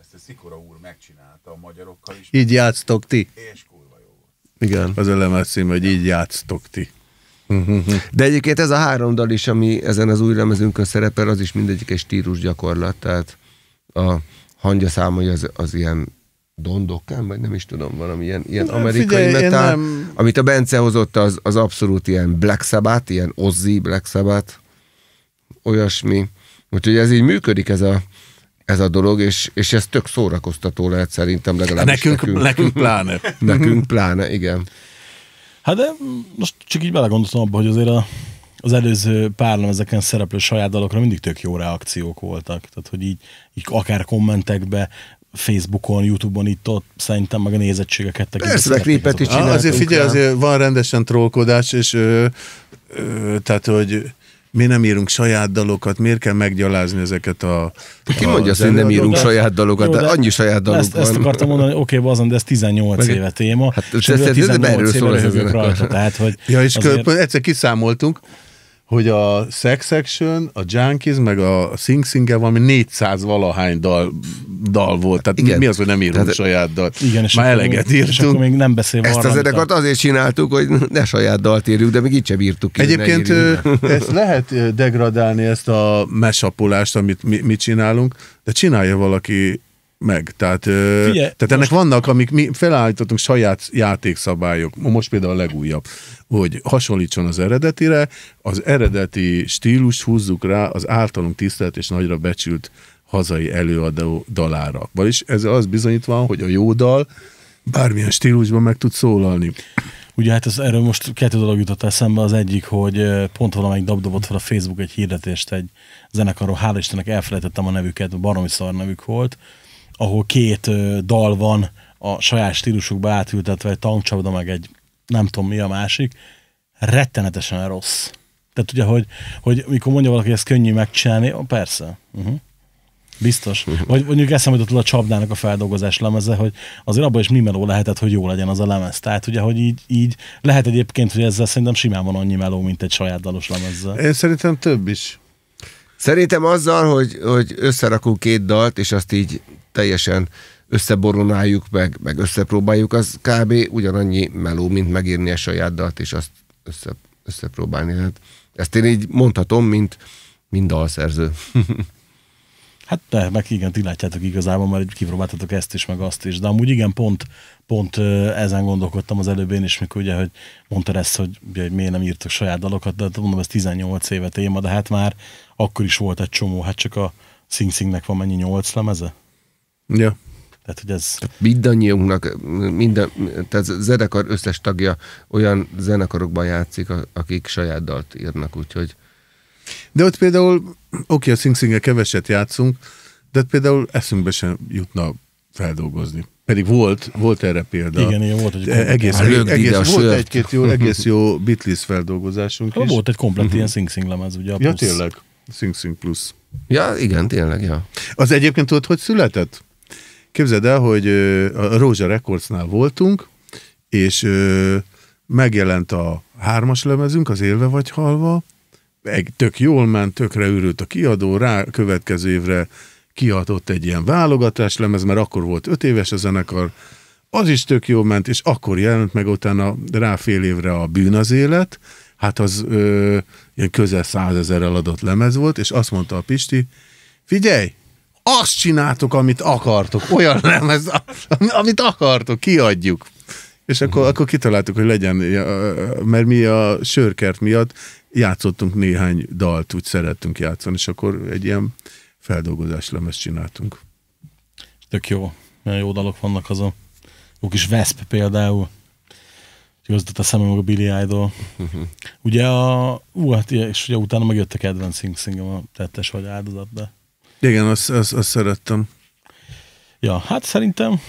ezt a Szikora úr megcsinálta a magyarokkal is. Így játsztok ti. És kurva jó volt. Igen. Az elemes szín, hogy így játsztok ti. De egyébként ez a három dal is, ami ezen az új lemezünkön szerepel, az is mindegyik egy stílus gyakorlat, tehát a hangya számai az, az ilyen dondokán, vagy nem is tudom, valami ilyen, ilyen amerikai Figyelj, metal, nem... amit a Bence hozott, az, az abszolút ilyen Black Sabbath, ilyen Ozzy Black Sabbath, olyasmi. Úgyhogy ez így működik, ez a, ez a dolog, és, és ez tök szórakoztató lehet szerintem legalábbis nekünk. Nekünk, nekünk pláne. nekünk pláne, igen. Hát de most csak így belegondoltam abba, hogy azért a, az előző párlam ezeken szereplő saját dalokra mindig tök jó reakciók voltak. Tehát, hogy így, így akár kommentekbe, Facebookon, Youtube-on itt ott szerintem meg a nézettségeket tekintve. Persze, klipet is csináltunk. Azért figyelj, azért van rendesen trollkodás, és ö, ö, tehát, hogy mi nem írunk saját dalokat, miért kell meggyalázni ezeket a... a ki mondja azt, hogy nem írunk de, saját dalokat, jó, de, de annyi saját dalok ezt, van. Ezt akartam mondani, oké, okay, de ez 18 Meg, éve téma. Hát, és ez 18 éve éve rajta, tehát, hogy ja, és azért... egyszer kiszámoltunk, hogy a Sex Action, a Junkies, meg a Sing sing valami 400 valahány dal, dal volt. Tehát igen. mi az, hogy nem írunk Tehát, saját dalt? Igen, és Már eleget még, írtunk. És akkor még nem beszél Ezt az zenekart azért csináltuk, hogy ne saját dalt írjuk, de még így sem írtuk ki. Egyébként ezt lehet degradálni, ezt a mesapolást, amit mi, mi csinálunk, de csinálja valaki meg. Tehát, ö, Figyelj, tehát most... ennek vannak, amik mi felállítottunk saját játékszabályok, most például a legújabb, hogy hasonlítson az eredetire, az eredeti stílus húzzuk rá az általunk tisztelt és nagyra becsült hazai előadó dalára. Vagyis ez az bizonyítva, hogy a jó dal bármilyen stílusban meg tud szólalni. Ugye hát ez, erről most kettő dolog jutott eszembe. Az egyik, hogy pont valamelyik dobdobott fel a Facebook egy hirdetést egy zenekarról, hála Istennek elfelejtettem a nevüket, baromi szar nevük volt, ahol két dal van a saját stílusukba átültetve, egy tankcsapda, meg egy nem tudom mi a másik, rettenetesen rossz. Tehát ugye, hogy, hogy mikor mondja valaki, hogy ezt könnyű megcsinálni, persze. Uh-huh. Biztos. Mhm. Vagy mondjuk eszembe jutott a csapdának a feldolgozás lemeze, hogy azért abban is mi meló lehetett, hogy jó legyen az a lemez. Tehát ugye, hogy így, így lehet egyébként, hogy ezzel szerintem simán van annyi meló, mint egy saját dalos lemezzel. Én szerintem több is. Szerintem azzal, hogy, hogy összerakunk két dalt, és azt így teljesen összeboronáljuk meg, meg összepróbáljuk, az kb. ugyanannyi meló, mint megírni a saját dalt, és azt össze, összepróbálni. hát ezt én így mondhatom, mint, mint dalszerző. Hát de, meg igen, ti látjátok igazából, mert kipróbáltatok ezt is, meg azt is. De amúgy igen, pont, pont ezen gondolkodtam az előbb én is, mikor ugye, hogy mondta ezt, hogy, hogy miért nem írtok saját dalokat, de hát mondom, ez 18 éve téma, de hát már akkor is volt egy csomó, hát csak a Sing Singnek van mennyi 8 lemeze? Ja. Tehát, hogy ez... mindannyiunknak, minden, tehát zenekar összes tagja olyan zenekarokban játszik, akik saját dalt írnak, úgyhogy... De ott például, oké, a Sing Sing-e keveset játszunk, de ott például eszünkbe sem jutna feldolgozni. Pedig volt, volt erre példa. Igen, igen, volt egy e- egész, egész, egész volt egy-két jó, egész jó Beatles feldolgozásunk ha, is. Volt egy komplet uh mhm. -huh. ilyen Sing Sing lemez, ugye? A plusz. ja, tényleg. Sing Sing plusz. Ja, igen, tényleg, ja. Az egyébként tudod, hogy született? Képzeld el, hogy a Rózsa Recordsnál voltunk, és megjelent a hármas lemezünk, az Élve vagy halva, tök jól ment, tökre ürült a kiadó, rá következő évre kiadott egy ilyen válogatás lemez, mert akkor volt öt éves a zenekar, az is tök jól ment, és akkor jelent meg utána rá fél évre a Bűn az élet, hát az ö, ilyen közel százezer adott lemez volt, és azt mondta a Pisti, figyelj, azt csináltok, amit akartok. Olyan lemez, amit akartok, kiadjuk. És akkor, mhm. akkor kitaláltuk, hogy legyen, mert mi a sörkert miatt játszottunk néhány dalt, úgy szerettünk játszani, és akkor egy ilyen feldolgozás lemezt csináltunk. Tök jó. Milyen jó dalok vannak azon. Jó kis Veszp például. Jutott a szemem a Billy Idol. Uh-huh. Mhm. Ugye a... Ú, hát, és ugye utána megjött a kedvenc singem, a tettes vagy áldozat, de igen, azt, azt, azt szerettem. Ja, hát szerintem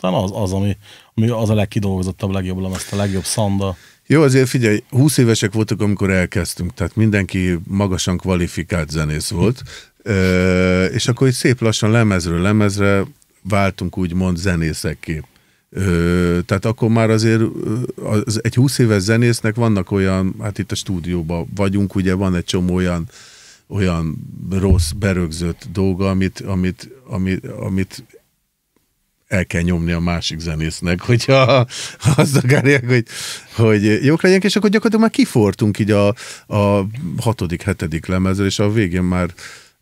talán az, az ami, ami az a legkidolgozottabb, legjobb lemez, a legjobb szanda. Jó, azért figyelj, 20 évesek voltak, amikor elkezdtünk, tehát mindenki magasan kvalifikált zenész volt, ö, és akkor itt szép lassan lemezről lemezre váltunk úgymond zenészekké. Ö, tehát akkor már azért az, egy 20 éves zenésznek vannak olyan, hát itt a stúdióban vagyunk, ugye van egy csomó olyan olyan rossz, berögzött dolga, amit, amit, amit, amit el kell nyomni a másik zenésznek, hogyha azt akarják, hogy, hogy jók legyenek, és akkor gyakorlatilag már kifortunk így a, a hatodik, hetedik lemezzel, és a végén már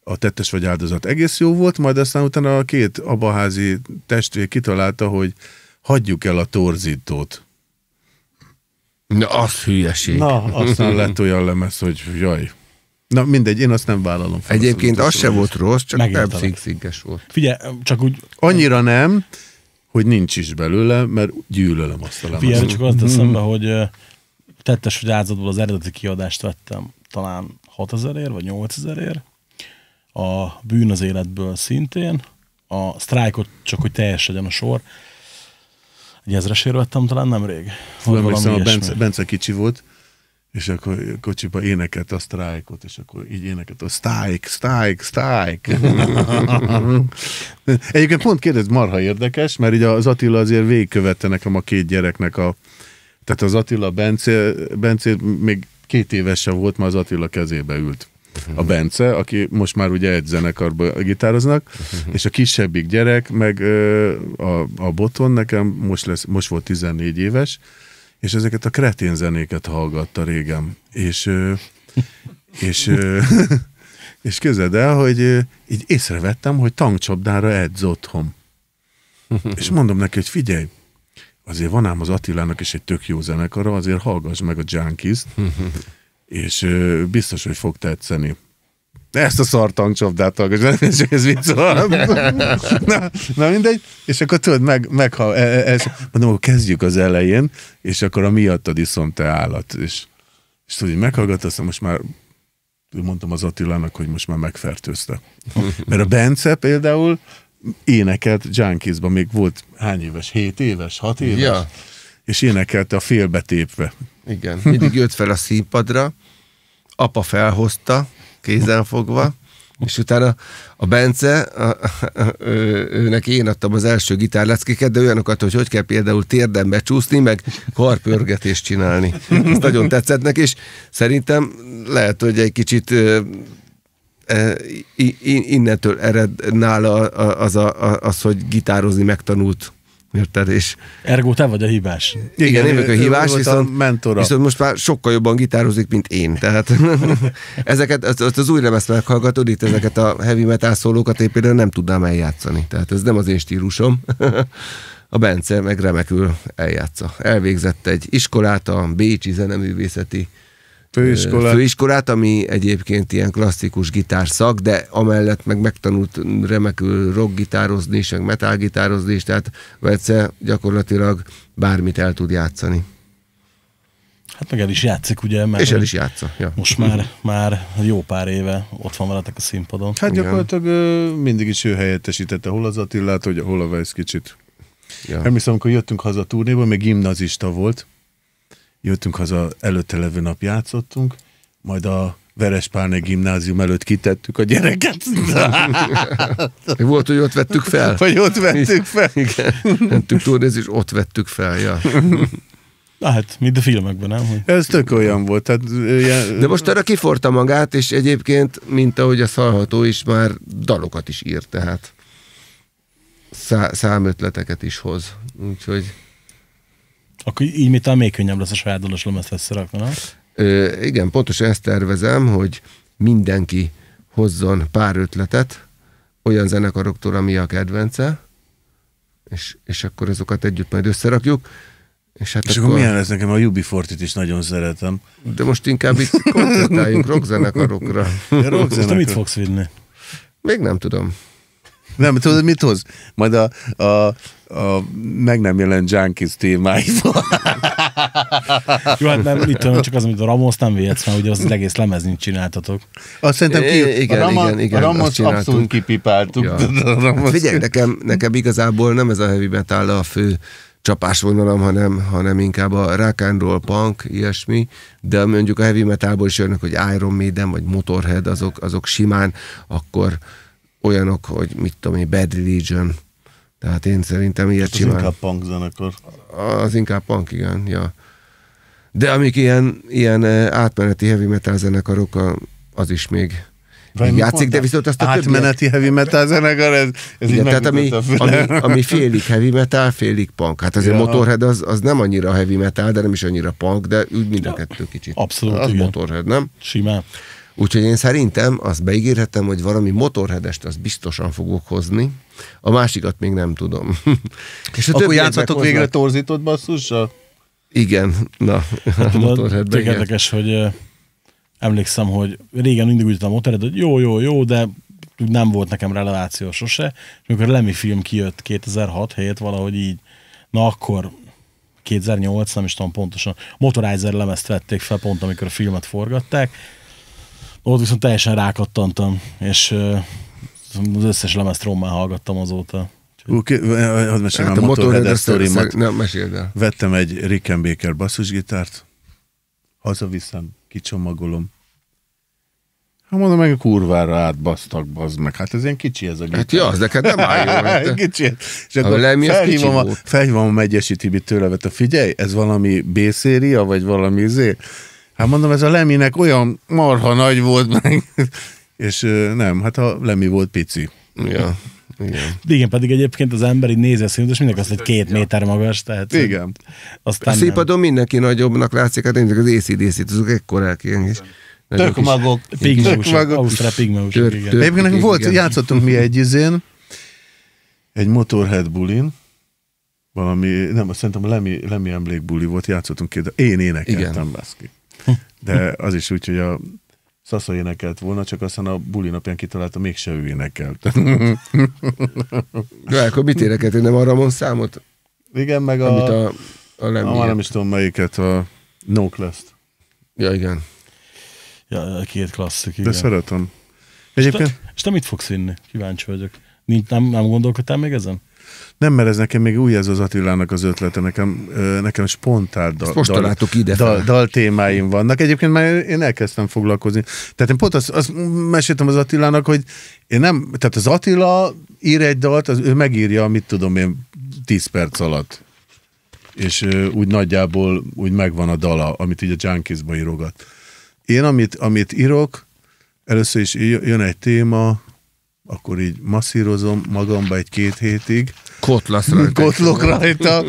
a tettes vagy áldozat egész jó volt, majd aztán utána a két abaházi testvér kitalálta, hogy hagyjuk el a torzítót. Na, az hülyeség. Na, aztán lett olyan lemez, hogy jaj. Na mindegy, én azt nem vállalom fel. Egyébként az, az volt rossz, csak nem szigsziges volt. Figyelj, csak úgy... Annyira nem, hogy nincs is belőle, mert gyűlölöm azt a lemezet. Figyelj, csak azt mhm. eszembe, hmm. hogy tettes vigyázatból az eredeti kiadást vettem talán 6000 ér, vagy 8000 ér. A bűn az életből szintén. A sztrájkot csak, hogy teljes legyen a sor. Egy ezresért vettem talán nemrég. Tudom, a Bence, Bence kicsi volt és akkor kocsiba énekelt a sztrájkot, és akkor így énekelt a sztájk, sztájk, sztájk. Egyébként pont kérdez, marha érdekes, mert így az Attila azért végigkövette nekem a két gyereknek a... Tehát az Attila Bence, Bence még két évese volt, már az Attila kezébe ült. Mhm. A Bence, aki most már ugye egy zenekarba gitároznak, mhm. és a kisebbik gyerek, meg a, a Boton nekem most, lesz, most volt 14 éves, és ezeket a kretén zenéket hallgatta régen, és, és, és közed el, hogy így észrevettem, hogy tankcsapdára edz otthon. És mondom neki, hogy figyelj, azért van ám az Attilának is egy tök jó zenekara, azért hallgass meg a junkies és biztos, hogy fog tetszeni ezt a szar szartangcsapdát hallgass, nem és ez vicc na, na, mindegy, és akkor tudod, meg, meg ha, e, e, e mondom, akkor kezdjük az elején, és akkor a miattad iszom te állat, és, és tudod, meghallgattasz, most már mondtam az Attilának, hogy most már megfertőzte. Mert a Bence például énekelt Junkiesban, még volt hány éves? hét éves? hat éves? Ja. És énekelte a félbetépve. Igen, mindig jött fel a színpadra, apa felhozta, kézen fogva, és utána a Bence, a, a, ő, őnek én adtam az első gitárleckéket, de olyanokat, hogy hogy kell például térden becsúszni, meg karpörgetést csinálni. Ez nagyon tetszett neki, és szerintem lehet, hogy egy kicsit e, innentől ered nála az, a, az, hogy gitározni megtanult Érted? És... Ergo, te vagy a hibás. Igen, Igen én vagyok a hibás, viszont, a mentora. viszont most már sokkal jobban gitározik, mint én. Tehát ezeket, az, az új lemezt meghallgatod, itt ezeket a heavy metal szólókat én például nem tudnám eljátszani. Tehát ez nem az én stílusom. a Bence meg remekül eljátsza. Elvégzett egy iskolát, a Bécsi Zeneművészeti főiskolát. főiskolát, ami egyébként ilyen klasszikus gitárszak, de amellett meg megtanult remekül rockgitározni is, meg metalgitározni is, tehát Vece gyakorlatilag bármit el tud játszani. Hát meg el is játszik, ugye? Mert és el is játsza. Ja. Most már, már jó pár éve ott van veletek a színpadon. Hát gyakorlatilag gyakorlatilag mindig is ő helyettesítette, hol az Attilát, hogy hol a Weiss kicsit. Ja. Emlékszem, amikor jöttünk haza a turnéból, még gimnazista volt, jöttünk haza, előtte levő nap játszottunk, majd a Verespárné gimnázium előtt kitettük a gyereket. Volt, hogy ott vettük fel? Vagy ott vettük fel. Igen, mentünk turnézni, és ott vettük fel, ja. Na hát, mint a filmekben, nem? Hogy... Ez tök olyan volt. Tehát, ilyen... De most arra kiforta magát, és egyébként, mint ahogy a szalható is, már dalokat is írt, tehát szá- számötleteket is hoz. Úgyhogy akkor így mit még könnyebb lesz a saját dalos lemezt összerakni, nem? Ö, igen, pontosan ezt tervezem, hogy mindenki hozzon pár ötletet olyan zenekaroktól, ami a kedvence, és, és akkor azokat együtt majd összerakjuk. És, hát és akkor, akkor milyen lesz nekem? A Jubi Fortit is nagyon szeretem. De most inkább itt koncentráljunk rockzenekarokra. rockzenekarokra. mit fogsz vinni? Még nem tudom. Nem, tudod, mit hoz? Majd a, a, a meg nem jelent Junkies témáival. Jó, hát nem, mit tudom, csak az, amit a Ramos nem vihetsz, mert ugye az, az egész lemez nincs csináltatok. Azt szerintem ki, igen, a, Rama, igen, igen, a Ramos abszolút kipipáltuk. Ja. A hát Ramos. Hát figyelj, nekem, nekem igazából nem ez a heavy metal a fő csapásvonalam, hanem, hanem inkább a rock and roll, punk, ilyesmi, de mondjuk a heavy metalból is jönnek, hogy Iron Maiden vagy Motorhead, azok, azok simán, akkor olyanok, hogy mit tudom én, Bad Religion, tehát én szerintem ilyet az csinál. Az inkább punk zenekar. Az inkább punk, igen, ja. De amik ilyen, ilyen eh, átmeneti heavy metal zenekarok, az is még Vaj, játszik, mondta? de viszont azt a Átmeneti többiek... heavy metal zenekar, ez, ez Igen, tehát ami, ami, ami, félig heavy metal, félig punk. Hát azért ja. Motorhead az, az nem annyira heavy metal, de nem is annyira punk, de úgy mind a kettő kicsit. Abszolút, Az igen. Motorhead, nem? Simán. Úgyhogy én szerintem azt beígérhetem, hogy valami motorhedest azt biztosan fogok hozni, a másikat még nem tudom. És a Akkor játszhatok végre torzított basszussal? Igen, na, hát, a motorhedben. érdekes, hogy emlékszem, hogy régen mindig úgy a motorhead, hogy jó, jó, jó, de nem volt nekem releváció sose, és amikor lemi film kijött 2006 helyett valahogy így, na akkor 2008, nem is tudom pontosan, Motorizer lemezt vették fel pont, amikor a filmet forgatták, ott viszont teljesen rákattantam, és az összes lemezt rommá hallgattam azóta. Okay, hadd meséljem hát a, a Motorhead sztorimat. Nem, meséld el. Vettem egy Rickenbacker basszusgitárt, hazaviszem, kicsomagolom. Hát mondom, meg a kurvára átbasztak, bazd meg. Hát ez ilyen kicsi ez a gitár. Hát jó, az neked nem áll jó. Hát kicsi. És akkor lemi, felhívom, a, felhívom a Megyesi Tibi tőle, a figyelj, ez valami B-széria, vagy valami Z? Hát mondom, ez a Leminek olyan marha nagy volt meg, és nem, hát a Lemi volt pici. Ja. Igen. Igen, pedig egyébként az ember így nézi a színűt, és mindenki azt, hogy két ja. méter magas. Tehát Igen. Aztán a színpadon mindenki nagyobbnak látszik, hát az ACDC-t, azok ekkorák ilyen is. Tök magok. Pigmeusok, Ausztrál pigmeusok, igen. Egyébként nekünk volt, igen. játszottunk mi egy izén, egy Motorhead bulin, valami, nem, szerintem a Lemi, Lemi emlékbuli volt, játszottunk két, én énekeltem, Igen. baszki de az is úgy, hogy a Szasza énekelt volna, csak aztán a buli napján kitalálta, mégse ő énekelt. De akkor mit énekelt? Nem arra mond számot? Igen, meg a... Amit a, a, a már nem is tudom melyiket, a No class -t. Ja, igen. Ja, két klasszik, igen. De szeretem. Egyébként... És te, és te mit fogsz inni? Kíváncsi vagyok. Nincs, nem, nem gondolkodtál még ezen? Nem, mert ez nekem még új ez az Attilának az ötlete, nekem, nekem spontán dal, most dal, ide dal, dal témáim vannak. Egyébként már én elkezdtem foglalkozni. Tehát én pont azt, azt meséltem az Attilának, hogy én nem, tehát az Attila ír egy dalt, az, ő megírja, mit tudom én, 10 perc alatt. És úgy nagyjából úgy megvan a dala, amit így a Junkiesba írogat. Én amit, amit írok, először is jön egy téma, akkor így masszírozom magamba egy-két hétig, kotlasz rajta. Kotlok rajta.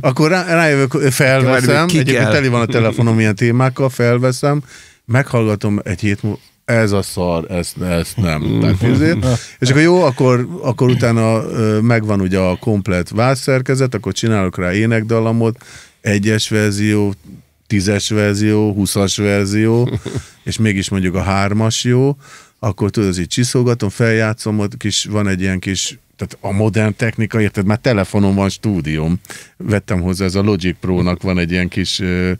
Akkor rá, rájövök, felveszem, egyébként teli van a telefonom ilyen témákkal, felveszem, meghallgatom egy hét múlva, ez a szar, ezt, ezt nem. Tehát, izé. és akkor jó, akkor, akkor utána megvan ugye a komplet vászszerkezet, akkor csinálok rá énekdalamot, egyes verzió, tízes verzió, huszas verzió, és mégis mondjuk a hármas jó, akkor tudod, az így csiszolgatom, feljátszom, ott kis, van egy ilyen kis tehát a modern technika, érted, már telefonon van stúdióm. Vettem hozzá, ez a Logic Pro-nak van egy ilyen kis ö,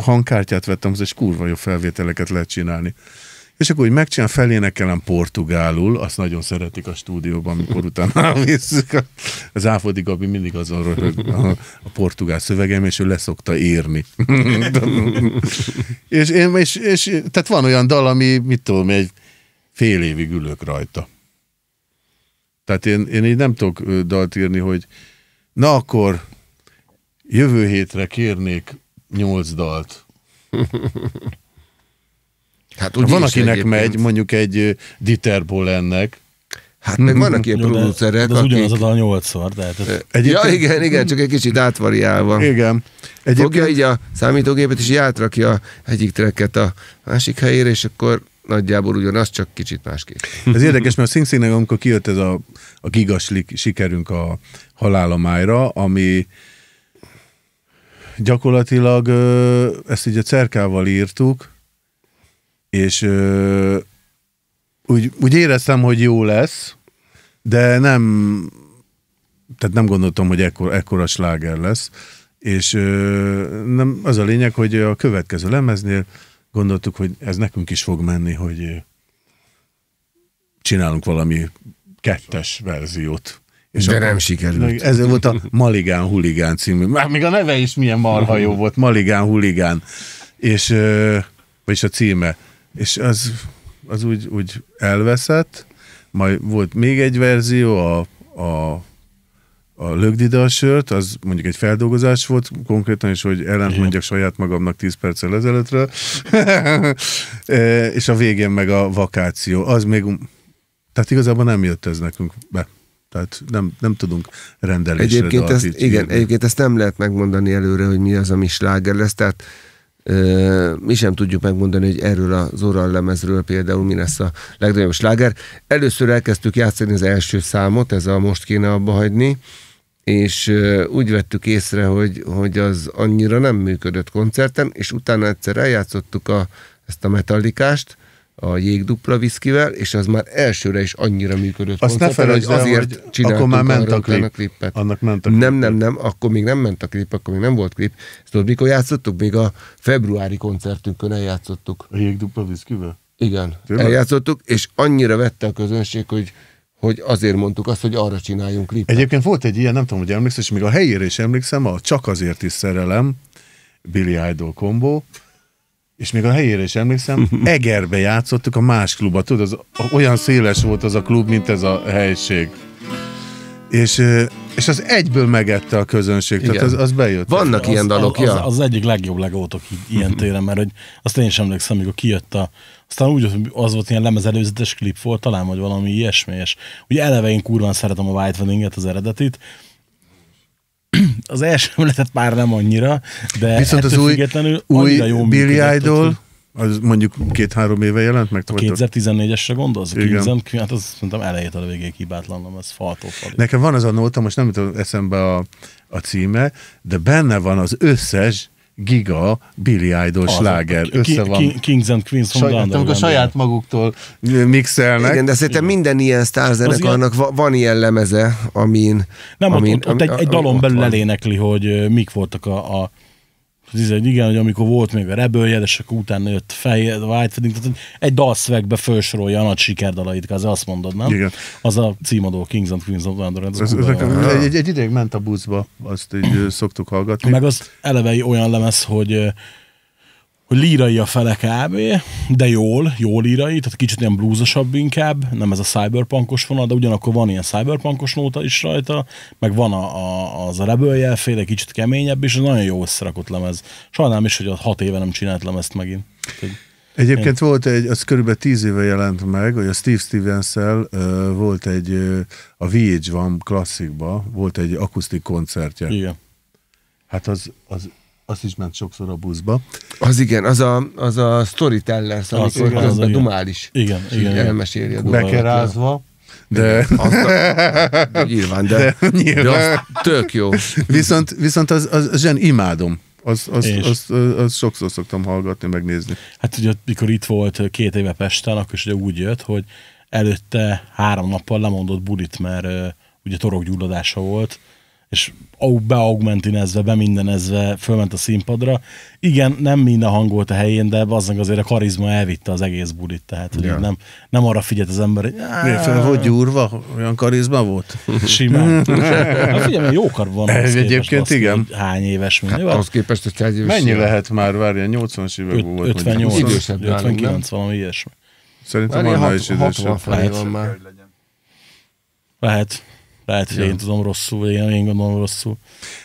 hangkártyát vettem hozzá, és kurva jó felvételeket lehet csinálni. És akkor úgy megcsinál, felénekelem portugálul, azt nagyon szeretik a stúdióban, amikor utána visszük. Az Áfodi Gabi mindig azon röhög a, a portugál szövegem, és ő leszokta érni. és, én, és, és, tehát van olyan dal, ami, mit tudom, egy fél évig ülök rajta. Tehát én, én így nem tudok dalt írni, hogy na akkor jövő hétre kérnék nyolc dalt. hát Van, akinek egyébként. megy, mondjuk egy Dieter ennek. Hát meg vannak ilyen producerek, de, de akik... ugyanaz a nyolcszor, de... Egyébként... Ja, igen, igen, csak egy kicsit átvariálva. Igen. Egyébként... Fogja így a számítógépet, és játrakja egyik treket a másik helyére, és akkor nagyjából ugyanaz, csak kicsit másképp. Ez érdekes, mert a Sing Singnek, amikor kijött ez a, a gigaslik sikerünk a halálomájra, ami gyakorlatilag ezt így a cerkával írtuk, és úgy, úgy éreztem, hogy jó lesz, de nem, tehát nem gondoltam, hogy ekkor, ekkora sláger lesz, és ö, nem, az a lényeg, hogy a következő lemeznél gondoltuk, hogy ez nekünk is fog menni, hogy csinálunk valami kettes verziót. És De akkor, nem sikerült. Ez volt a Maligán Huligán című. Már még a neve is milyen marha jó volt, Maligán Huligán. És, vagyis a címe. És az, az úgy, úgy elveszett, majd volt még egy verzió, a, a a lögdida sört, az mondjuk egy feldolgozás volt, konkrétan is, hogy ellent mondjak saját magamnak 10 perccel ezelőttről, e, és a végén meg a vakáció. Az még, tehát igazából nem jött ez nekünk be. Tehát nem, nem tudunk rendelésre egyébként ezt, Igen, egyébként ezt nem lehet megmondani előre, hogy mi az, ami sláger lesz, tehát ö, e, mi sem tudjuk megmondani, hogy erről az Oral lemezről például mi lesz a legnagyobb sláger. Először elkezdtük játszani az első számot, ez a Most kéne abba hagyni, és úgy vettük észre, hogy, hogy az annyira nem működött koncerten, és utána egyszer eljátszottuk a, ezt a metallikást, a jégdupla viszkivel, és az már elsőre is annyira működött. Azt ne felejtsd hogy azért hogy akkor már ment a, klip. a klipet. Annak ment a klip. Nem, nem, nem, akkor még nem ment a klip, akkor még nem volt klip. Ezt szóval tudod, mikor játszottuk? Még a februári koncertünkön eljátszottuk. A jégdupla viszkivel? Igen, Tényleg? eljátszottuk, és annyira vette a közönség, hogy hogy azért mondtuk azt, hogy arra csináljunk klipet. Egyébként volt egy ilyen, nem tudom, hogy emlékszel, és még a helyére is emlékszem, a Csak azért is szerelem, Billy Idol kombó, és még a helyére is emlékszem, Egerbe játszottuk a más klubba, tudod, az, olyan széles volt az a klub, mint ez a helység és, és az egyből megette a közönség, Igen. tehát az, az bejött. Vannak az, ilyen dalok, az, ja? Az, az egyik legjobb legótok ilyen mhm. téren, mert hogy azt én sem emlékszem, amikor kijött a, aztán úgy az volt ilyen lemez klip volt talán, vagy valami ilyesmi, és ugye eleve én kurván szeretem a White Wedding-et, az eredetit, az első emletet már nem annyira, de Viszont az új, új jó Billy Idol, az mondjuk két-három éve jelent meg? A 2014-esre gondolsz? Igen. hát az szerintem elejét a végéig hibátlan, ez faltól falig. Nekem van az a nóta, most nem tudom eszembe a, a címe, de benne van az összes giga Billy Idol az, sláger. Össze van. Kings and Queens Saját, a saját maguktól mixelnek. Igen, de szerintem minden ilyen annak ilyen... van ilyen lemeze, amin... Nem, amin, ott, ott, amin, ott egy, egy dalon belül elénekli, hogy mik voltak a, a ez egy igen, hogy amikor volt még a Rebellion, és akkor utána jött fehér, White Wedding, tehát egy dalszvegbe felsorolja a nagy sikerdalait, az azt mondod, nem? Igen. Az a címadó Kings and Queens of Wonderland. Ez, ez nekem, egy, egy, ideig ment a buszba, azt így szoktuk hallgatni. Meg az elevei olyan lemez, hogy hogy lírai a fele kb, de jól, jól lírai, tehát kicsit ilyen blúzosabb inkább, nem ez a cyberpunkos vonal, de ugyanakkor van ilyen cyberpunkos nóta is rajta, meg van a, a, az a Rebel féle kicsit keményebb, és nagyon jó összerakott lemez. Sajnálom is, hogy a hat éve nem csinált lemezt megint. Tehát, Egyébként én... volt egy, az körülbelül tíz éve jelent meg, hogy a Steve stevens uh, volt egy, uh, a VH1 klasszikba, volt egy akusztik koncertje. Igen. Hát az, az az is ment sokszor a buszba. Az igen, az a, az a storyteller, az, igen, az a dumál is. Igen, igen. igen. Elmeséli a Bekerázva. De... Azt nyilván, de, de, nyilván. de az tök jó. Viszont, viszont az, az, az zsen, imádom. Azt az, az, az, az sokszor szoktam hallgatni, megnézni. Hát ugye, mikor itt volt két éve Pesten, akkor is ugye úgy jött, hogy előtte három nappal lemondott bulit, mert ugye torokgyulladása volt, és beaugmentinezve, bemindenezve fölment a színpadra. Igen, nem minden volt a helyén, de az azért a karizma elvitte az egész bulit, tehát ja. nem, nem arra figyelt az ember, hogy Miért fel volt gyúrva? Olyan karizma volt? Simán. hát figyelj, jó kar van. Ez egyébként képest, igen. hány éves mi Hát, ahhoz képest, hogy hány éves. Mennyi lehet már, várja, 80-as évek volt. 58, 59, valami ilyesmi. Szerintem már is idősebb. 60 Lehet. Lehet, hogy én tudom rosszul, én, én gondolom rosszul.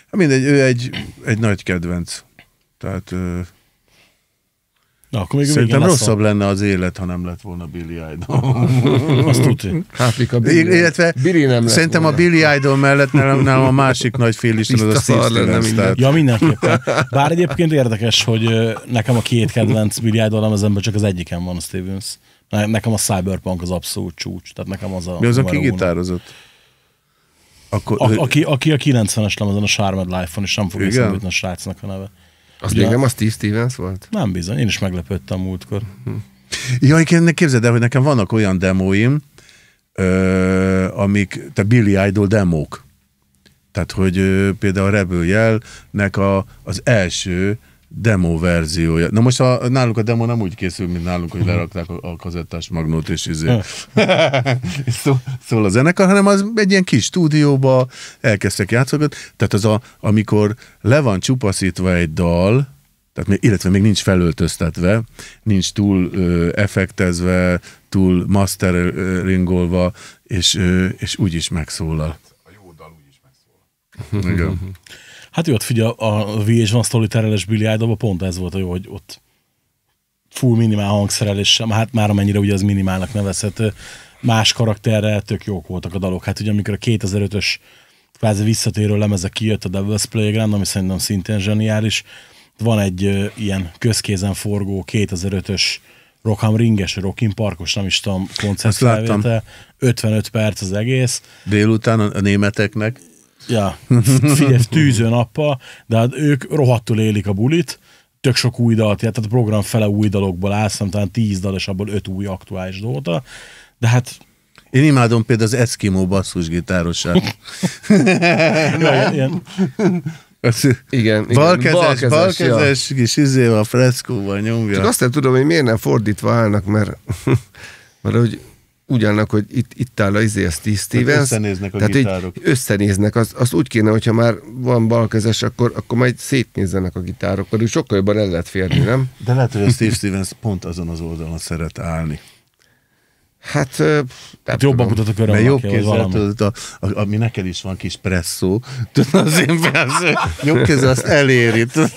Hát mindegy, ő egy, egy nagy kedvenc. Tehát Na, akkor még Szerintem még rosszabb lesz, lenne az élet, ha nem lett volna Billy Idol. Azt tudja. Hát, a Billy, Illetve Billy nem szerintem volna. a Billy Idol mellett nem? nálam a másik nagy is az a Steve minden. Ja, mindenképpen. Bár egyébként érdekes, hogy nekem a két kedvenc Billy Idol lemezemben csak az egyiken van a Stevens. Nekem a Cyberpunk az abszolút csúcs. Tehát nekem az a Mi az, aki gitározott? Akkor, a, aki, aki a 90-es lemezen a Charmed Life-on, és nem fog eszembe a srácnak a neve. Az Ugye, még nem a Steve Stevens volt? Nem bizony, én is meglepődtem múltkor. Hm. Ja, igen, képzeld el, hogy nekem vannak olyan demóim, ö, amik, te Billy Idol demók. Tehát, hogy ö, például a Rebel Jelnek a, az első demo verziója. Na most a, náluk a demo nem úgy készül, mint nálunk, hogy mhm. lerakták a, a kazettás magnót, és izé. Szó, szól a zenekar, hanem az egy ilyen kis stúdióba elkezdtek játszogatni. Tehát az a, amikor le van csupaszítva egy dal, tehát még, illetve még nincs felöltöztetve, nincs túl ö, effektezve, túl masteringolva, és, ö, és úgy is megszólal. A jó dal úgy is megszólal. Igen. Hát jó, ott figyel a VH1 sztoritereles biliárdóban pont ez volt a jó, hogy ott full minimál hangszerelés, hát már amennyire ugye az minimálnak nevezhető, más karakterre tök jók voltak a dalok. Hát ugye amikor a 2005-ös kvázi visszatérő lemezek kijött a Devil's Playground, ami szerintem szintén zseniális, van egy ö, ilyen közkézen forgó 2005-ös Rockham Ringes, Rockin Parkos, nem is tudom, koncert 55 perc az egész. Délután a németeknek. Ja, figyelj, tűző nappal, de hát ők rohadtul élik a bulit, tök sok új dalt, tehát a program fele új dalokból állszám, talán tíz dal, és abból öt új aktuális dolta, de hát én imádom például az Eskimo basszusgitárosát. ilyen... Igen, igen. Balkezes, balkezes, balkezes ja. kis izével a nyomja. Csak azt nem tudom, hogy miért nem fordítva állnak, mert, mert hogy ugyanak, hogy itt, itt áll a izé a Steve Stevens. Összenéznek a tehát gitárok. Összenéznek, az, az úgy kéne, hogyha már van balkezes, akkor, akkor majd szétnézzenek a gitárok, pedig sokkal jobban el lehet férni, nem? De lehet, hogy a Steve Stevens pont azon az oldalon szeret állni. Hát, hát jobban mutat a köröm. Mert jobb kézzel, tudod, a, a, ami neked is van kis presszó, tudod, az én persze, jobb kézzel azt eléri. Tudod.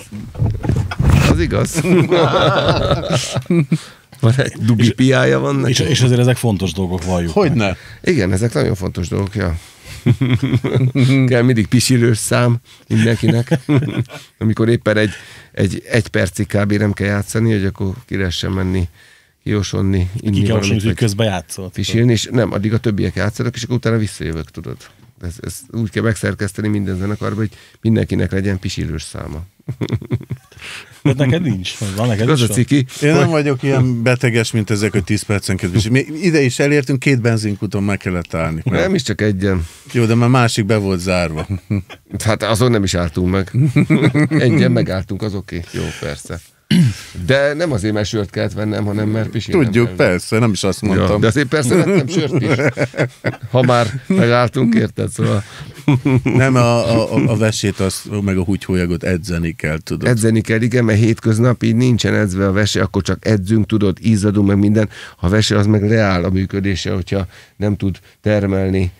Az igaz. Van egy dubi piája van neki. És, és azért ezek fontos dolgok, valljuk. Hogyne? Igen, ezek nagyon fontos dolgok, ja. Kell mindig pisilős szám mindenkinek. Amikor éppen egy, egy, egy percig kb. nem kell játszani, hogy akkor kire sem menni kiosonni, inni Ki kell hogy közben játszol. Pisilni, és nem, addig a többiek játszanak, és akkor utána visszajövök, tudod. Ez, ezt úgy kell megszerkeszteni minden zenekarban, hogy mindenkinek legyen pisilős száma. De neked nincs, van neked Az a ciki. Én nem vagyok ilyen beteges, mint ezek a 10 percenként. És mi ide is elértünk, két benzinkuton meg kellett állni. Mert... Nem is csak egyen. Jó, de már másik be volt zárva. Hát azon nem is álltunk meg. Egyen megálltunk, az oké. Okay. Jó, persze. De nem azért, mert sört kellett vennem, hanem mert pisi. Tudjuk, nem persze, nem is azt mondtam. Ja, de azért persze vettem sört is. Ha már megálltunk, érted? Szóval nem, a, a, a vesét, azt, meg a húgyhólyagot edzeni kell, tudod. Edzeni kell, igen, mert hétköznap így nincsen edzve a vese, akkor csak edzünk, tudod, izzadunk, meg minden. A vese az meg leáll a működése, hogyha nem tud termelni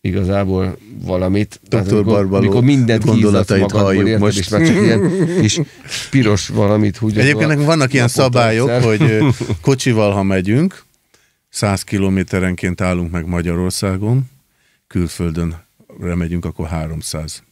igazából valamit. Dr. Barbaló mikor mindent gondolatait halljuk érted, most. És már csak ilyen kis piros valamit. Húgyadva, Egyébként nekünk vannak ilyen szabályok, egyszer. hogy kocsival, ha megyünk, 100 kilométerenként állunk meg Magyarországon, külföldön remegyünk, akkor 300.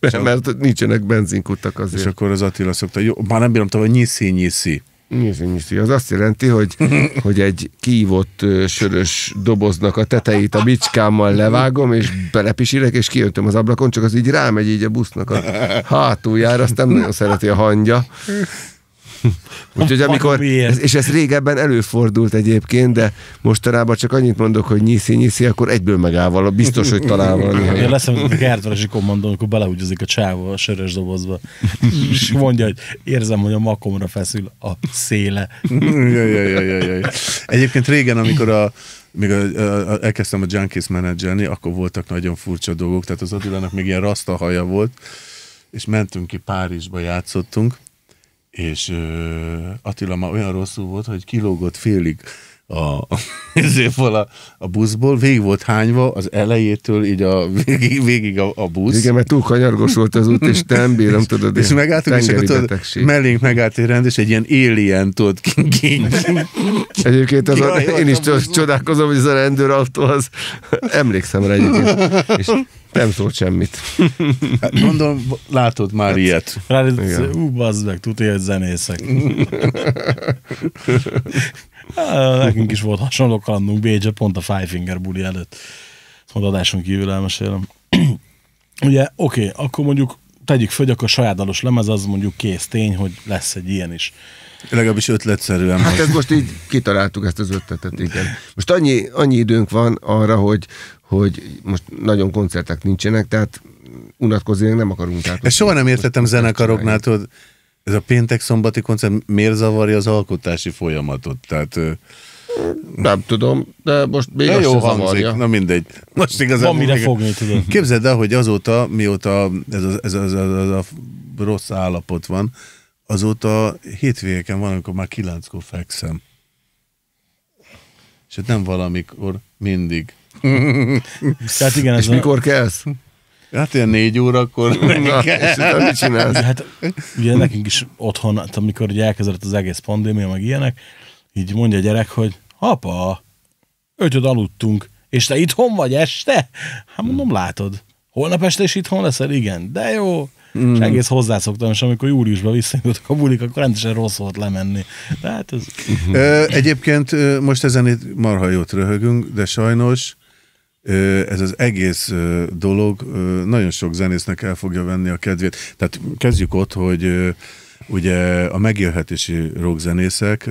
Mert, mert nincsenek benzinkutak azért. És akkor az Attila szokta, jó, bár nem bírom tovább, nyiszi-nyiszi. Nyiszi-nyiszi. Az azt jelenti, hogy, hogy egy kívott sörös doboznak a tetejét a bicskámmal levágom, és belepisírek, és kiöntöm az ablakon, csak az így rámegy így a busznak a hátuljára, nem nagyon szereti a hangja. Úgyhogy amikor, és ez régebben előfordult egyébként, de mostanában csak annyit mondok, hogy nyiszi, nyiszi, akkor egyből megáll vala, biztos, hogy talál valami. Én lesz, amikor a kommandon, akkor belehúgyozik a csávó a sörös dobozba, és mondja, hogy érzem, hogy a makomra feszül a széle. jaj, jaj, jaj, jaj. Egyébként régen, amikor a még a, a, a, elkezdtem a Junkies menedzselni, akkor voltak nagyon furcsa dolgok, tehát az Adilának még ilyen rasta haja volt, és mentünk ki Párizsba, játszottunk, és Attila ma olyan rosszul volt, hogy kilógott félig a, a, a buszból, végig volt hányva az elejétől így a végig, végig a, a busz. Igen, mert túl kanyargos volt az út, és nem bírom, tudod, és megálltunk, és akkor tudod, mellénk megállt egy rendes, és egy ilyen alien, tudod, kín, Egyébként az a, én is a csodálkozom, hogy ez a rendőrautó, az emlékszem rá egyébként, és nem szólt semmit. Hát, gondolom, látod már hát, ilyet. Rá, ú, bazd meg, tudja, hogy zenészek. Nekünk is volt hasonló kalandunk Bécsbe, pont a Five Finger buli előtt. Szóval adásunk kívül elmesélem. Ugye, oké, okay, akkor mondjuk tegyük föl, akkor akkor saját dalos lemez az mondjuk kész tény, hogy lesz egy ilyen is. Legalábbis ötletszerűen. Hát ez most így kitaláltuk ezt az ötletet, igen. Most annyi, annyi időnk van arra, hogy, hogy most nagyon koncertek nincsenek, tehát unatkozni nem akarunk. Tehát, Ezt soha nem értettem zenekaroknál, tudod, ez a péntek-szombati koncert miért zavarja az alkotási folyamatot? Tehát... Nem tudom, de most még de jó hangzik, zavarja. na mindegy. Most igazán... Van mire fogni, tudom. Képzeld el, hogy azóta, mióta ez, a, ez, a, ez, a, ez a rossz állapot van, azóta hétvégeken van, amikor már kilenckor fekszem. És hát nem valamikor, mindig. Tehát igen, és mikor kezd? kelsz? Hát ilyen négy órakor. Na, és mit csinálsz? Hát, ugye nekünk is otthon, hát, amikor ugye elkezdett az egész pandémia, meg ilyenek, így mondja a gyerek, hogy apa, ötöd aludtunk, és te itthon vagy este? Hát mondom, látod. Holnap este is itthon leszel? Igen. De jó. Mm. És hmm. egész hozzászoktam, és amikor júliusban visszajutottak a bulik, akkor rendesen rossz volt lemenni. De hát ez... Egyébként most ezen itt marha jót röhögünk, de sajnos ez az egész dolog nagyon sok zenésznek el fogja venni a kedvét. Tehát kezdjük ott, hogy ugye a megélhetési rockzenészek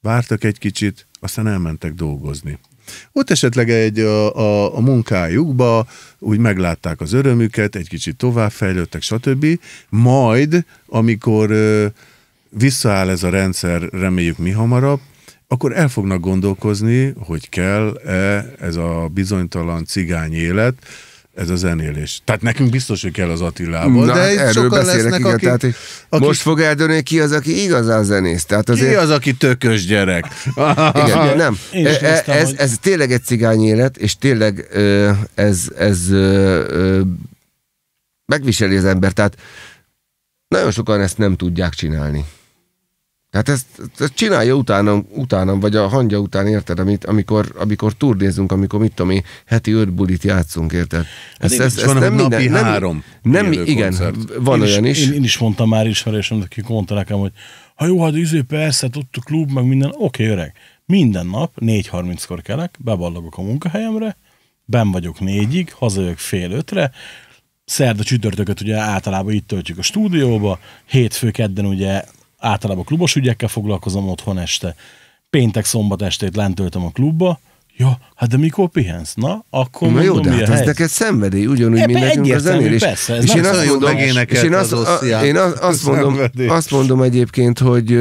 vártak egy kicsit, aztán elmentek dolgozni. Ott esetleg egy a, a, a munkájukba, úgy meglátták az örömüket, egy kicsit továbbfejlődtek, stb. Majd, amikor visszaáll ez a rendszer, reméljük mi hamarabb, akkor el fognak gondolkozni, hogy kell-e ez a bizonytalan cigány élet, ez a zenélés. Tehát nekünk biztos, hogy kell az Attilával, Na, de erről sokan beszélek, lesznek, igen, aki, aki, Most fog eldönni, ki az, aki igazán zenész. Tehát azért... Ki az, aki tökös gyerek? igen, nem. E- e- ez, ez, ez tényleg egy cigány élet, és tényleg ez, ez megviseli az ember. Tehát nagyon sokan ezt nem tudják csinálni. Tehát ezt, ezt csinálja utánam, utánam, vagy a hangja után, érted, amit, amikor, amikor turnézunk, amikor mit tudom én, heti öt bulit játszunk, érted? Hát van, nem minden, napi nem, három nem, igen, koncert. van én olyan is. is. Én, én, is mondtam már ismerősöm, aki mondta nekem, hogy ha jó, hát izé persze, ott a klub, meg minden, oké okay, öreg, minden nap 4.30-kor kelek, beballagok a munkahelyemre, ben vagyok négyig, hazajövök fél ötre, szerda csütörtököt ugye általában itt töltjük a stúdióba, hétfő kedden ugye általában klubos ügyekkel foglalkozom otthon este. Péntek, szombat estét lentöltöm a klubba, Ja, hát de mikor pihensz? Na, akkor Na mondom, jó, de hát ez neked szenvedély, ugyanúgy, mint nekünk a zenélés. Persze, és, én azt mondom, és én azt, az a, én azt, azt, mondom, azt mondom egyébként, hogy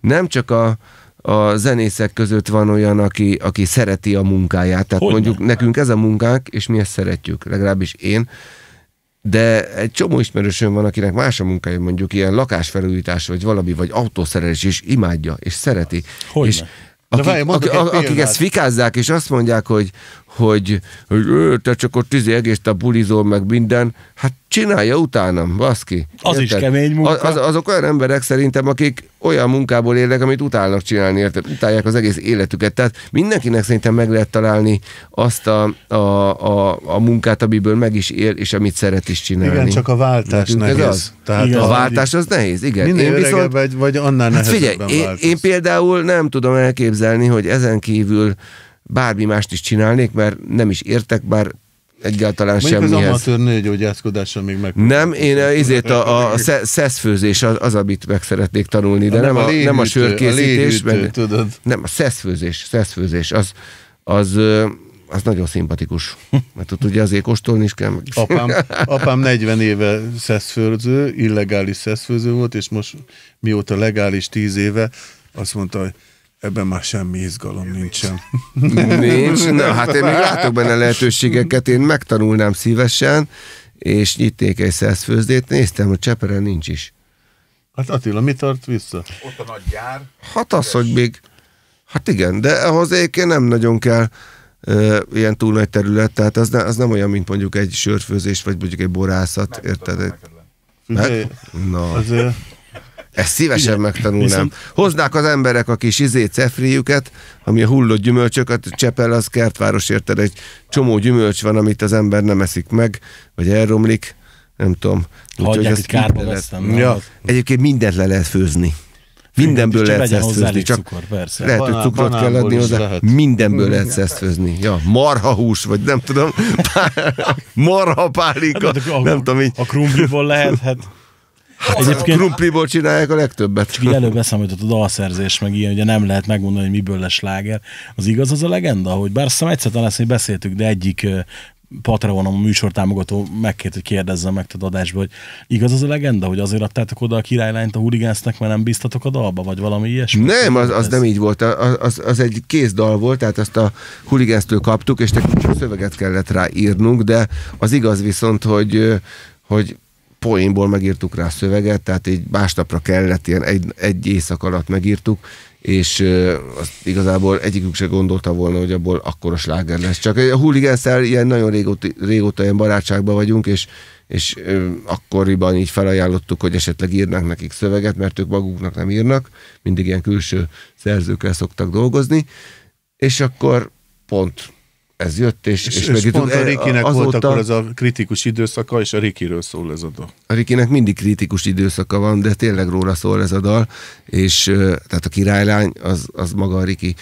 nem csak a, a zenészek között van olyan, aki, aki szereti a munkáját. Tehát hogy mondjuk nekünk ez a munkánk, és mi ezt szeretjük, legalábbis én de egy csomó ismerősöm van, akinek más a munkája, mondjuk ilyen lakásfelújítás, vagy valami, vagy autószerelés, és imádja, és szereti. Hogy És, akik, várj, akik, akik ezt fikázzák, és azt mondják, hogy hogy, hogy ő, te csak ott tízi izé egész a bulizol, meg minden, hát csinálja utánam, baszki. Az érted? is kemény munka. Az, azok olyan emberek szerintem, akik olyan munkából élnek, amit utálnak csinálni, érted? Utálják az egész életüket. Tehát mindenkinek szerintem meg lehet találni azt a, a, a, a munkát, amiből meg is él, és amit szeret is csinálni. Igen, csak a váltás Nekünk nehéz. Az? Tehát igen, a váltás az nehéz, igen. Minél én viszont, vagy, vagy annál hát figyelj, én, én például nem tudom elképzelni, hogy ezen kívül bármi mást is csinálnék, mert nem is értek, bár egyáltalán Mondjuk semmihez. az amatőr nőgyógyászkodással még meg. Nem, én ezért eh, a, a szeszfőzés az, az, amit meg szeretnék tanulni, de a nem, a, léhűtő, nem a sörkészítés. A léhűtő, tudod. Nem, a szeszfőzés, szeszfőzés, az, az eh, az nagyon szimpatikus. Mert tudod, ugye azért kóstolni is kell. Apám, apám 40 éve szeszfőző, illegális szeszfőző volt, és most mióta legális 10 éve, azt mondta, hogy Ebben már semmi izgalom nincsen. Nincs? Na, hát én még látok benne lehetőségeket, én megtanulnám szívesen, és nyitnék egy szeszfőzdét, néztem, hogy Cseperen nincs is. Hát Attila, mi tart vissza? Ott a nagy gyár. Hát az, hogy még... Hát igen, de ahhoz egyébként nem nagyon kell ö, ilyen túl nagy terület, tehát az, ne, az nem olyan, mint mondjuk egy sörfőzés, vagy mondjuk egy borászat, érted? Meg? Hát, na. azért ezt szívesen Igen. megtanulnám. Viszont... Hoznák az emberek a kis izé cefriüket, ami a hullott gyümölcsöket, Csepel az kertváros érted, egy csomó gyümölcs van, amit az ember nem eszik meg, vagy elromlik, nem tudom. Hagyják, hogy kárba vesztem. Ja, egyébként mindent le lehet főzni. Mindenből Igen, lehet ezt főzni, csak cukor, persze. lehet, hogy cukrot kell adni hozzá, lehet. mindenből lehet ezt főzni. Ja, marha hús, vagy nem tudom, marha pálinka, hát, a, nem tudom így. A krumpliból lehet, hát. Hát Egyébként... krumpliból csinálják a legtöbbet. Csak így előbb eszembe hogy a dalszerzés, meg ilyen, ugye nem lehet megmondani, hogy miből lesz sláger. Az igaz az a legenda, hogy bár azt egyszer talán ezt beszéltük, de egyik Patreonom a támogató megkért, hogy kérdezzem meg te adásba, hogy igaz az a legenda, hogy azért adtátok oda a királylányt a hurigánsznek, mert nem bíztatok a dalba, vagy valami ilyesmi? Nem, az, az nem így volt. Az, az, az egy kész dal volt, tehát azt a hurigánsztől kaptuk, és nekünk csak szöveget kellett rá írnunk, de az igaz viszont, hogy hogy poénból megírtuk rá a szöveget, tehát így másnapra kellett, ilyen egy, egy éjszak alatt megírtuk, és uh, azt igazából egyikük se gondolta volna, hogy abból a sláger lesz. Csak a hooligans ilyen nagyon régóta, régóta ilyen barátságban vagyunk, és, és uh, akkoriban így felajánlottuk, hogy esetleg írnak nekik szöveget, mert ők maguknak nem írnak, mindig ilyen külső szerzőkkel szoktak dolgozni, és akkor pont ez jött, és, és, és, meg pont a e, Rikinek azóta... volt akkor az a kritikus időszaka, és a Rikiről szól ez a dal. A Rikinek mindig kritikus időszaka van, de tényleg róla szól ez a dal, és e, tehát a királylány az, az maga a Riki.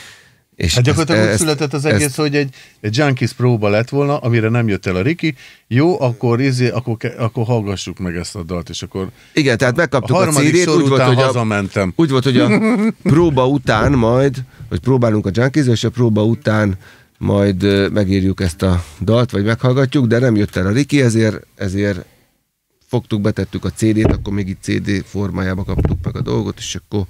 És hát gyakorlatilag ezt, úgy született az egész, ezt, hogy egy, egy Junkies próba lett volna, amire nem jött el a Riki. Jó, akkor, izé, akkor, akkor hallgassuk meg ezt a dalt, és akkor... Igen, tehát megkaptuk a, a cd úgy volt, hogy hazamentem. A, úgy volt, hogy a próba után majd, hogy próbálunk a Junkies, és a próba után majd megírjuk ezt a dalt, vagy meghallgatjuk, de nem jött el a Riki, ezért, ezért fogtuk, betettük a CD-t, akkor még itt CD formájába kaptuk meg a dolgot, és akkor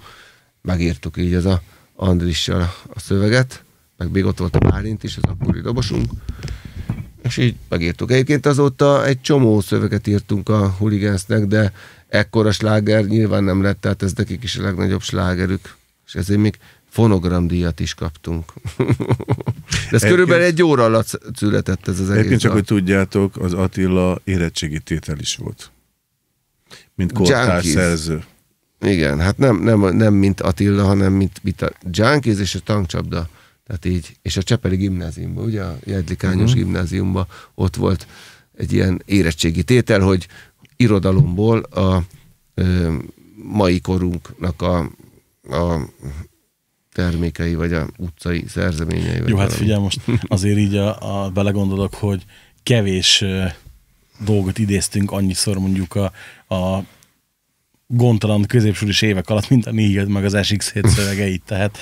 megírtuk így az a Andrissal a szöveget, meg még ott volt a Bálint is, az akkori dobosunk, és így megírtuk. Egyébként azóta egy csomó szöveget írtunk a huligánsznek, de ekkora sláger nyilván nem lett, tehát ez nekik is a legnagyobb slágerük, és ezért még fonogramdíjat is kaptunk. De ez körülbelül egy óra alatt született ez az egész. Egyébként csak, hogy tudjátok, az Attila érettségi tétel is volt. Mint szerző. Igen, hát nem, nem, nem mint Attila, hanem mint, mint a Junkies és a tankcsapda. Tehát így, és a Csepeli gimnáziumban, ugye a Jedlikányos uh-huh. Mhm. gimnáziumban ott volt egy ilyen érettségi tétel, hogy irodalomból a ö, mai korunknak a, a termékei, vagy a utcai szerzeményei. Jó, hát figyelj, most azért így a, a, belegondolok, hogy kevés dolgot idéztünk annyiszor mondjuk a, a gondtalan középsúlyos évek alatt, mint a négyed meg az SX7 szövegeit, tehát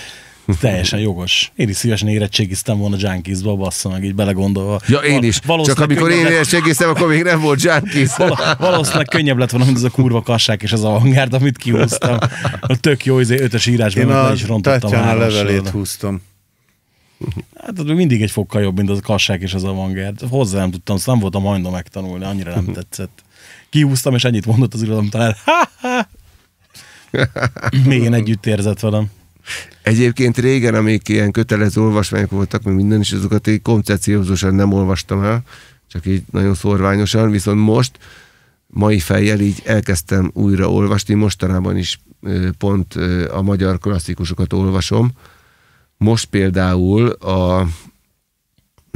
Teljesen jogos. Én is szívesen érettségiztem volna Junkies-ba, bassza meg így belegondolva. Ja, én is. Val- Csak amikor én érettségiztem, akkor még nem volt Junkies. Val- valószínűleg könnyebb lett volna, mint az a kurva kassák és az a hangárd, amit kihúztam. A tök jó, izé, ötös írásban én is rontottam. Én a levelét húztam. Hát mindig egy fokkal jobb, mint az a kassák és az a avangárd. Hozzá nem tudtam, szóval nem voltam hajlandó megtanulni, annyira nem tetszett. Kihúztam, és ennyit mondott az talán. Még én együtt érzett velem. Egyébként régen, amik ilyen kötelező olvasmányok voltak, mert minden is, azokat így koncepciózusan nem olvastam el, csak így nagyon szorványosan, viszont most mai fejjel így elkezdtem újra olvasni, mostanában is pont a magyar klasszikusokat olvasom. Most például a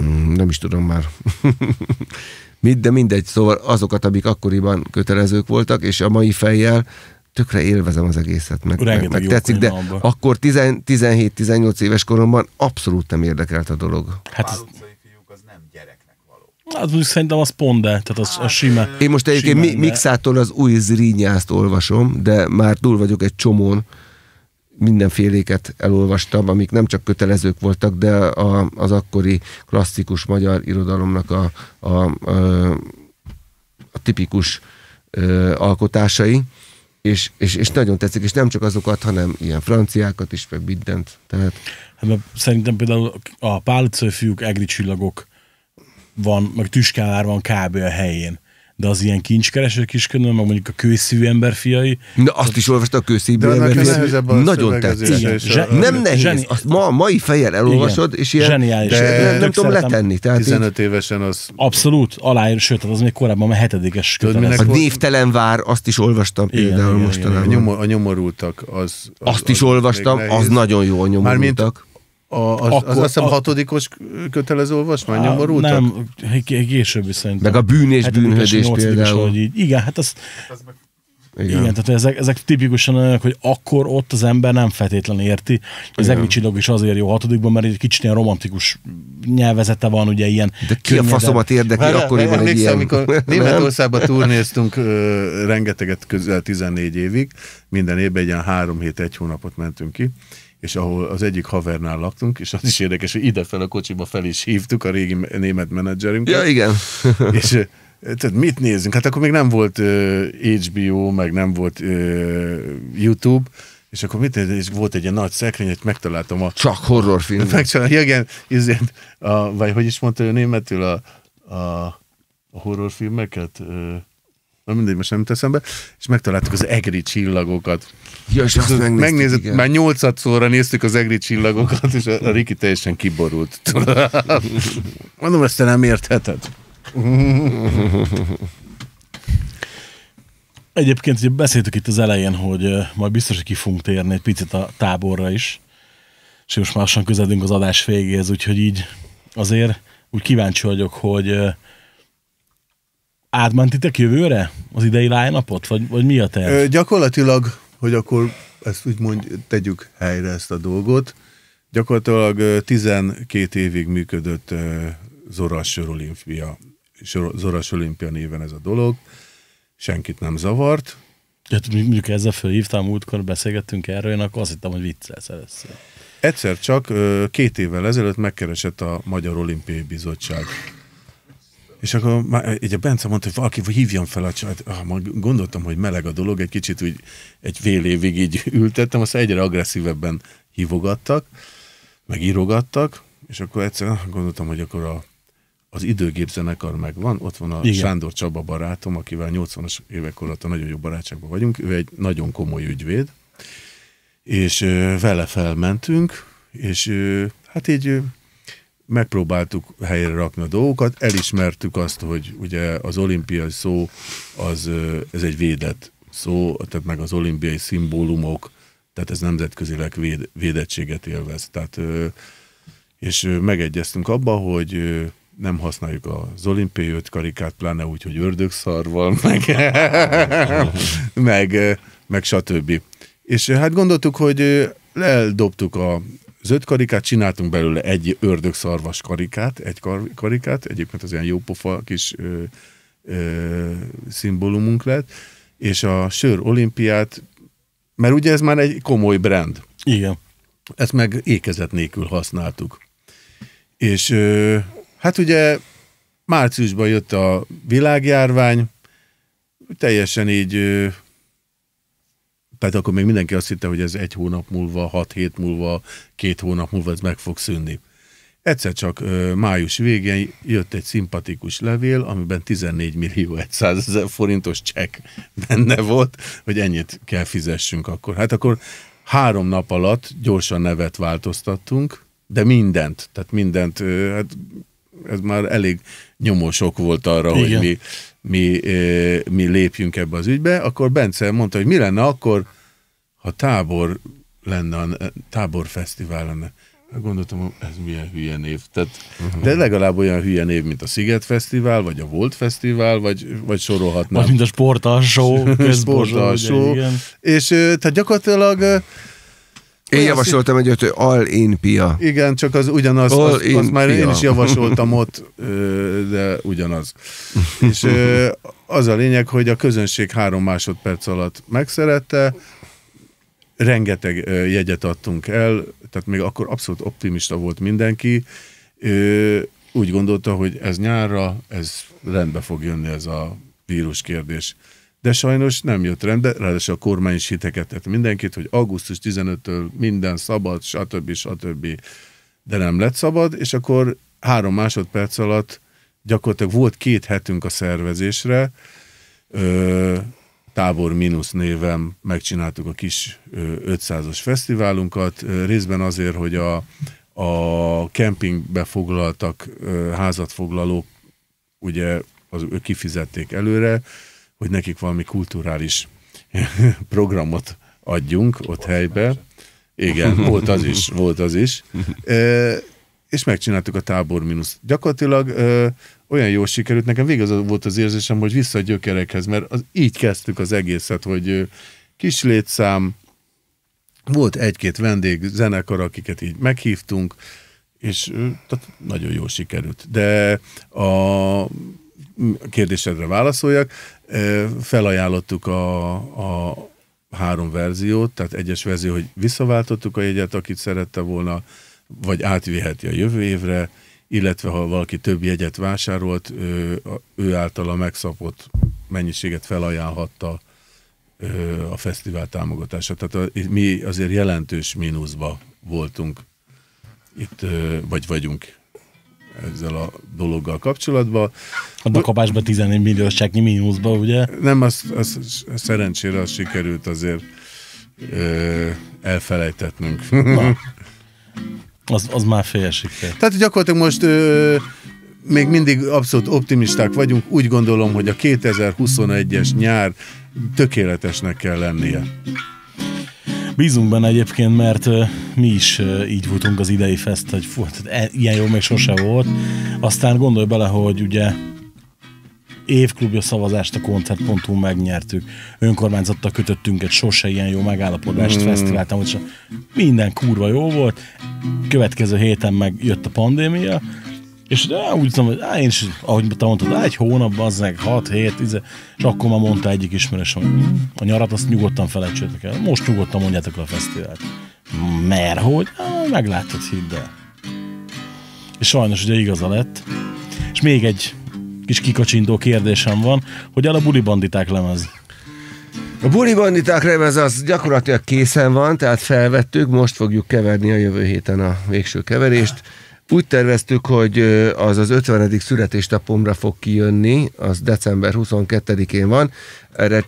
mm, nem is tudom már de mindegy, szóval azokat, amik akkoriban kötelezők voltak, és a mai fejjel tökre élvezem az egészet, meg, meg, meg tetszik, de abba. akkor 17-18 éves koromban abszolút nem érdekelt a dolog. Hát az... Hát úgy szerintem az pont, de, tehát az, az sima. Én most egyébként simán, Mixától az új zrínyászt olvasom, de már túl vagyok egy csomón, mindenféléket elolvastam, amik nem csak kötelezők voltak, de a, az akkori klasszikus magyar irodalomnak a, a, a, a tipikus a, alkotásai és, és, és nagyon tetszik, és nem csak azokat, hanem ilyen franciákat is, meg mindent. Tehát... Hát, szerintem például a fiúk, egri csillagok van, meg tüskálár van kb. a helyén de az ilyen kincskereső kiskönöm, meg mondjuk a kőszívű ember fiai. Na azt is olvastam a kőszívű ember fiai. Nagyon tetszik. nem nehéz. Zseni- azt ma, mai fejjel elolvasod, igen. és ilyen Zseniális. De nem, tudom tudom letenni. Tehát 15 évesen az... Abszolút, aláír, sőt, az még korábban a hetedikes kötelező. A névtelen vár, azt is olvastam igen, például igen, mostanában. Igen, igen. A nyomorultak az... az azt is olvastam, az nagyon jó a nyomorultak. A, az, Akkor, az azt hiszem a... hatodikos kötelező olvasmány nyomorultak? Nem, későbbi szerintem. Meg a bűn és hát, bűnhődés például. Hogy így. Igen, hát az... Hát Igen. Igen, tehát ezek, ezek tipikusan olyanok, hogy akkor ott az ember nem feltétlenül érti. Az egy Csillag is azért jó hatodikban, mert egy kicsit ilyen romantikus nyelvezete van, ugye ilyen... De ki könnyedet. a faszomat érdekli, akkoriban egy ilyen... Amikor Németországban turnéztunk rengeteget, közel 14 évig, minden évben egy ilyen három hét, egy hónapot mentünk ki, és ahol az egyik havernál laktunk, és az is érdekes, hogy idefel a kocsiba fel is hívtuk a régi német menedzserünket. Ja, igen. és tehát mit nézzünk? Hát akkor még nem volt uh, HBO, meg nem volt uh, YouTube, és akkor mit nézzünk? És volt egy ilyen nagy szekrény, hogy megtaláltam a... Csak horrorfilm. Megtaláltam, igen, izért, a, vagy hogy is mondta ő németül a, a, a horrorfilmeket? Uh, na mindegy, most nem teszem be. És megtaláltuk az egri csillagokat. Ja, és azt megnéztük, megnézett, igen. már szóra néztük az egri csillagokat, és a, a Riki teljesen kiborult. Mondom, ezt te nem értheted. Egyébként ugye beszéltük itt az elején, hogy majd biztos, hogy ki fogunk térni egy picit a táborra is, és most már lassan közeledünk az adás végéhez, úgyhogy így azért úgy kíváncsi vagyok, hogy átmentitek jövőre az idei lájnapot, vagy, vagy mi a terv? Ö, gyakorlatilag hogy akkor ezt úgymond tegyük helyre ezt a dolgot. Gyakorlatilag 12 évig működött Zoras Sörolimpia, Zoras Olimpia néven ez a dolog. Senkit nem zavart. Tehát mondjuk ezzel fölhívtam, múltkor beszélgettünk erről, én akkor azt hittem, hogy viccelsz először. Egyszer csak két évvel ezelőtt megkeresett a Magyar Olimpiai Bizottság és akkor már, ugye eh, Bence mondta, hogy valaki hívjam fel a csajt. Ah, gondoltam, hogy meleg a dolog, egy kicsit úgy egy fél évig így ültettem, aztán egyre agresszívebben hívogattak, meg írogattak, és akkor egyszer ah, gondoltam, hogy akkor a, az időgép zenekar megvan, ott van a Igen. Sándor Csaba barátom, akivel 80-as évek óta nagyon jó barátságban vagyunk, ő egy nagyon komoly ügyvéd, és eh, vele felmentünk, és eh, hát így megpróbáltuk helyre rakni a dolgokat, elismertük azt, hogy ugye az olimpiai szó, az, ez egy védett szó, tehát meg az olimpiai szimbólumok, tehát ez nemzetközileg véd, védettséget élvez. Tehát, és megegyeztünk abba, hogy nem használjuk az olimpiai öt karikát, pláne úgy, hogy van, meg, meg, meg stb. És hát gondoltuk, hogy eldobtuk a az öt karikát csináltunk belőle egy ördögszarvas karikát, egy kar- karikát, egyébként az ilyen jópofa kis ö, ö, szimbólumunk lett, és a sör olimpiát, mert ugye ez már egy komoly brand. Igen. Ezt meg ékezet nélkül használtuk. És ö, hát ugye márciusban jött a világjárvány, teljesen így tehát akkor még mindenki azt hitte, hogy ez egy hónap múlva, hat hét múlva, két hónap múlva ez meg fog szűnni. Egyszer csak május végén jött egy szimpatikus levél, amiben 14 millió 100 ezer forintos csekk benne volt, hogy ennyit kell fizessünk akkor. Hát akkor három nap alatt gyorsan nevet változtattunk, de mindent, tehát mindent, hát ez már elég nyomosok volt arra, Igen. hogy mi mi, mi lépjünk ebbe az ügybe, akkor Bence mondta, hogy mi lenne akkor, ha tábor lenne, táborfesztivál lenne. Hát gondoltam, hogy ez milyen hülye név. Tehát, mhm. de legalább olyan hülye név, mint a Sziget Fesztivál, vagy a Volt Fesztivál, vagy, vagy sorolhatnám. Vagy mint a Sportalsó. Sportalsó. És tehát gyakorlatilag én Olyan javasoltam egy hogy all-in pia. Igen, csak az ugyanaz, all azt, azt már pia. én is javasoltam ott, de ugyanaz. És az a lényeg, hogy a közönség három másodperc alatt megszerette, rengeteg jegyet adtunk el, tehát még akkor abszolút optimista volt mindenki, úgy gondolta, hogy ez nyárra, ez rendbe fog jönni ez a vírus kérdés de sajnos nem jött rendbe, ráadásul a kormány is hiteket mindenkit, hogy augusztus 15-től minden szabad, stb. stb. De nem lett szabad, és akkor három másodperc alatt gyakorlatilag volt két hetünk a szervezésre, ö, tábor mínusz névem megcsináltuk a kis 500-as fesztiválunkat, részben azért, hogy a, a kempingbe foglaltak házat foglalók, ugye az, ők kifizették előre, hogy nekik valami kulturális programot adjunk ott helybe. Igen, volt az is, volt az is. E, és megcsináltuk a tábor mínusz. Gyakorlatilag e, olyan jól sikerült, nekem végig az volt az érzésem, hogy vissza a gyökerekhez, mert az, így kezdtük az egészet, hogy kis létszám, volt egy-két vendég, zenekar, akiket így meghívtunk, és tehát nagyon jól sikerült. De a kérdésedre válaszoljak, Felajánlottuk a, a három verziót, tehát egyes verzió, hogy visszaváltottuk a jegyet, akit szerette volna, vagy átviheti a jövő évre, illetve ha valaki több jegyet vásárolt, ő, ő általa megszapott mennyiséget felajánlhatta a fesztivál támogatása. Tehát a, mi azért jelentős mínuszba voltunk itt, vagy vagyunk ezzel a dologgal kapcsolatban. A kapásba 14 millióságnyi mínuszban, ugye? Nem, az, az, az szerencsére az sikerült azért ö, elfelejtetnünk. Na. Az, az már fél Tehát gyakorlatilag most ö, még mindig abszolút optimisták vagyunk. Úgy gondolom, hogy a 2021-es nyár tökéletesnek kell lennie. Bízunk benne egyébként, mert mi is így voltunk az idei fest, hogy fú, tehát e, ilyen jó még sose volt. Aztán gondolj bele, hogy ugye évklubja szavazást a koncert.hu megnyertük. Önkormányzattal kötöttünk egy sose ilyen jó megállapodást, mm. fesztivált, minden kurva jó volt. Következő héten meg jött a pandémia, és de úgy tudom, hogy á, én is, ahogy te mondtad, á, egy hónap, az meg 6, 7, 10, és akkor már mondta egyik ismerősöm, hogy hm, a nyarat azt nyugodtan felejtsétek el. Most nyugodtan mondjátok le a fesztivált. Mert hogy? meglátod, hidd el. És sajnos ugye igaza lett. És még egy kis kikacsintó kérdésem van, hogy el a buli banditák lemez. A buli Banditák lemez az gyakorlatilag készen van, tehát felvettük, most fogjuk keverni a jövő héten a végső keverést. Úgy terveztük, hogy az az 50. születésnapomra fog kijönni, az december 22-én van. Erre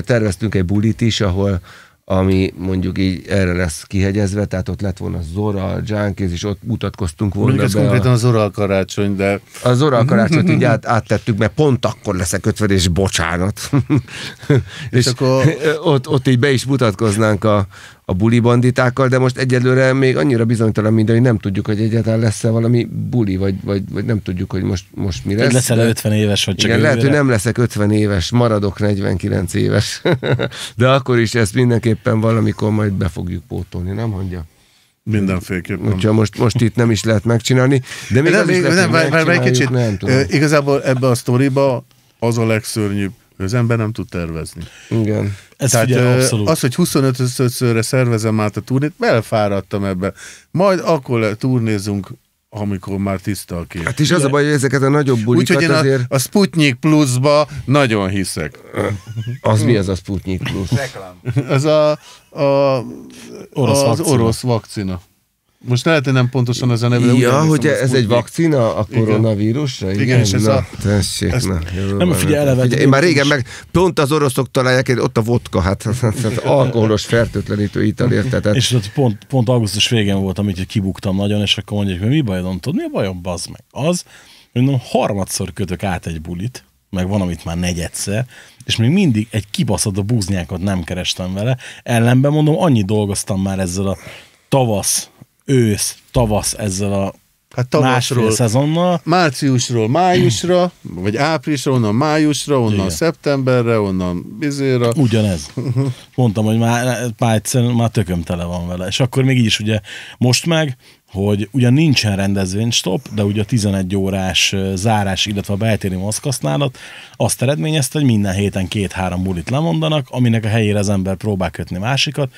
terveztünk egy bulit is, ahol ami mondjuk így erre lesz kihegyezve, tehát ott lett volna Zora, Junkies, és ott mutatkoztunk volna Mondjuk ez be konkrétan a... Zora karácsony, de... A Zora karácsonyt így át, áttettük, mert pont akkor leszek ötven, és bocsánat. és, és akkor... ott, ott így be is mutatkoznánk a, a buli banditákkal, de most egyelőre még annyira bizonytalan minden, hogy nem tudjuk, hogy egyáltalán lesz-e valami buli, vagy, vagy, vagy nem tudjuk, hogy most, most mi lesz. leszel 50 éves, vagy csak Igen, lehet, hogy nem leszek 50 éves, maradok 49 éves. de akkor is ezt mindenképpen valamikor majd be fogjuk pótolni, nem mondja? Mindenféleképpen. Úgyhogy most, most itt nem is lehet megcsinálni. De még nem, még, lehet, nem, várj, várj, kicsit. Nem tudom. Igazából ebbe a sztoriba az a legszörnyűbb, hogy az ember nem tud tervezni. Igen. Ez Tehát figyel, abszolút. az, hogy 25-szörre szervezem át a turnét, belefáradtam ebbe. Majd akkor turnézunk amikor már tiszta a kép. Hát is az a baj, hogy ezeket a nagyobb bulikat Úgyhogy én azért... a, a Sputnik Plus-ba nagyon hiszek. Az mi az a Sputnik Plus? Reklám. Az a, a, orosz az vakcina. orosz vakcina. Most lehet, hogy nem pontosan ez a neve. Ja, hogy ez Sputnik. egy vakcina a koronavírusra? Igen, igen és ez na, a... Tessék, ez... na, jó, nem figyelj, eleve. Figyelj, én már régen meg, pont az oroszok találják, ott a vodka, hát az alkoholos fertőtlenítő ital értetett. És ott pont, pont augusztus végén volt, amit kibuktam nagyon, és akkor mondják, hogy mi bajom, tudod, mi a bajom, bazd meg? Az, mondom, harmadszor kötök át egy bulit, meg van, amit már negyedszer, és még mindig egy kibaszott a búzniákat nem kerestem vele. Ellenben mondom, annyi dolgoztam már ezzel a tavasz ősz, tavasz ezzel a Hát tavaszról, szezonnal. márciusról májusra, vagy áprilisra, onnan májusra, onnan Igen. szeptemberre, onnan bizéra. Ugyanez. Mondtam, hogy már, már egyszerűen már tököm tele van vele. És akkor még így is ugye most meg, hogy ugyan nincsen rendezvénystop, de ugye a 11 órás zárás, illetve a beltéri maszkhasználat azt eredményezte, hogy minden héten két-három bulit lemondanak, aminek a helyére az ember próbál kötni másikat,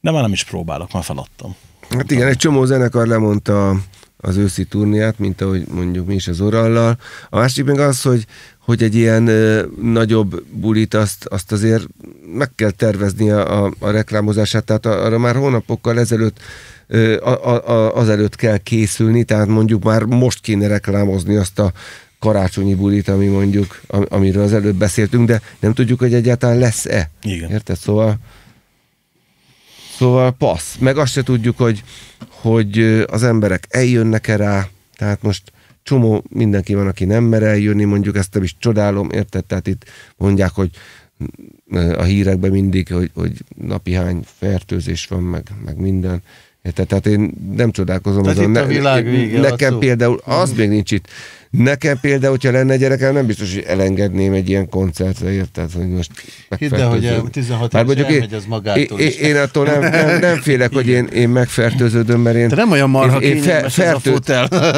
de már nem is próbálok, már feladtam. Hát igen, egy csomó zenekar lemondta az őszi turniát, mint ahogy mondjuk mi is az Orallal. A másik meg az, hogy, hogy egy ilyen ö, nagyobb bulit azt, azt azért meg kell tervezni a, a, a reklámozását, tehát arra már hónapokkal ezelőtt ö, a, a, azelőtt kell készülni, tehát mondjuk már most kéne reklámozni azt a karácsonyi bulit, ami mondjuk, amiről az előbb beszéltünk, de nem tudjuk, hogy egyáltalán lesz-e. Igen. Érted? Szóval Szóval passz. Meg azt se tudjuk, hogy, hogy az emberek eljönnek-e rá, tehát most csomó mindenki van, aki nem mer eljönni, mondjuk ezt nem is csodálom, érted? Tehát itt mondják, hogy a hírekben mindig, hogy, hogy napi hány fertőzés van, meg, meg minden. Érted? Tehát én nem csodálkozom Tehát azon. Itt a világ vége nekem a például az mhm. még nincs itt. Nekem például, hogyha lenne gyerekem, nem biztos, hogy elengedném egy ilyen koncertre, érted, hogy most Hidd el, hogy 16 éves elmegy én, az magától én, is. én attól nem, nem, nem félek, hogy én, én megfertőződöm, mert én... Te nem olyan marha én, én fe, fertőt,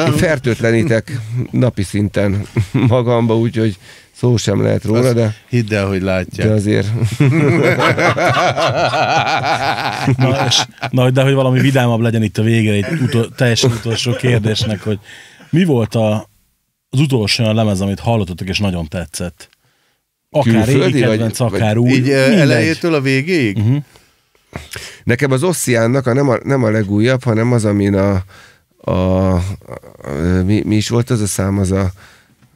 Én fertőtlenítek napi szinten magamba, úgyhogy Szó sem lehet róla, Azt de... Hidd el, hogy látják. De azért... na, és, na, de hogy valami vidámabb legyen itt a végére, egy utol, teljesen utolsó kérdésnek, hogy mi volt a, az utolsó olyan lemez, amit hallottatok, és nagyon tetszett. Akár Külföldi, régi kedvenc, vagy, akár vagy új. Így mindegy. elejétől a végéig? Uh-huh. Nekem az Ossziánnak a nem, a nem a legújabb, hanem az, amin a, a, a, a mi, mi is volt az a szám, az a,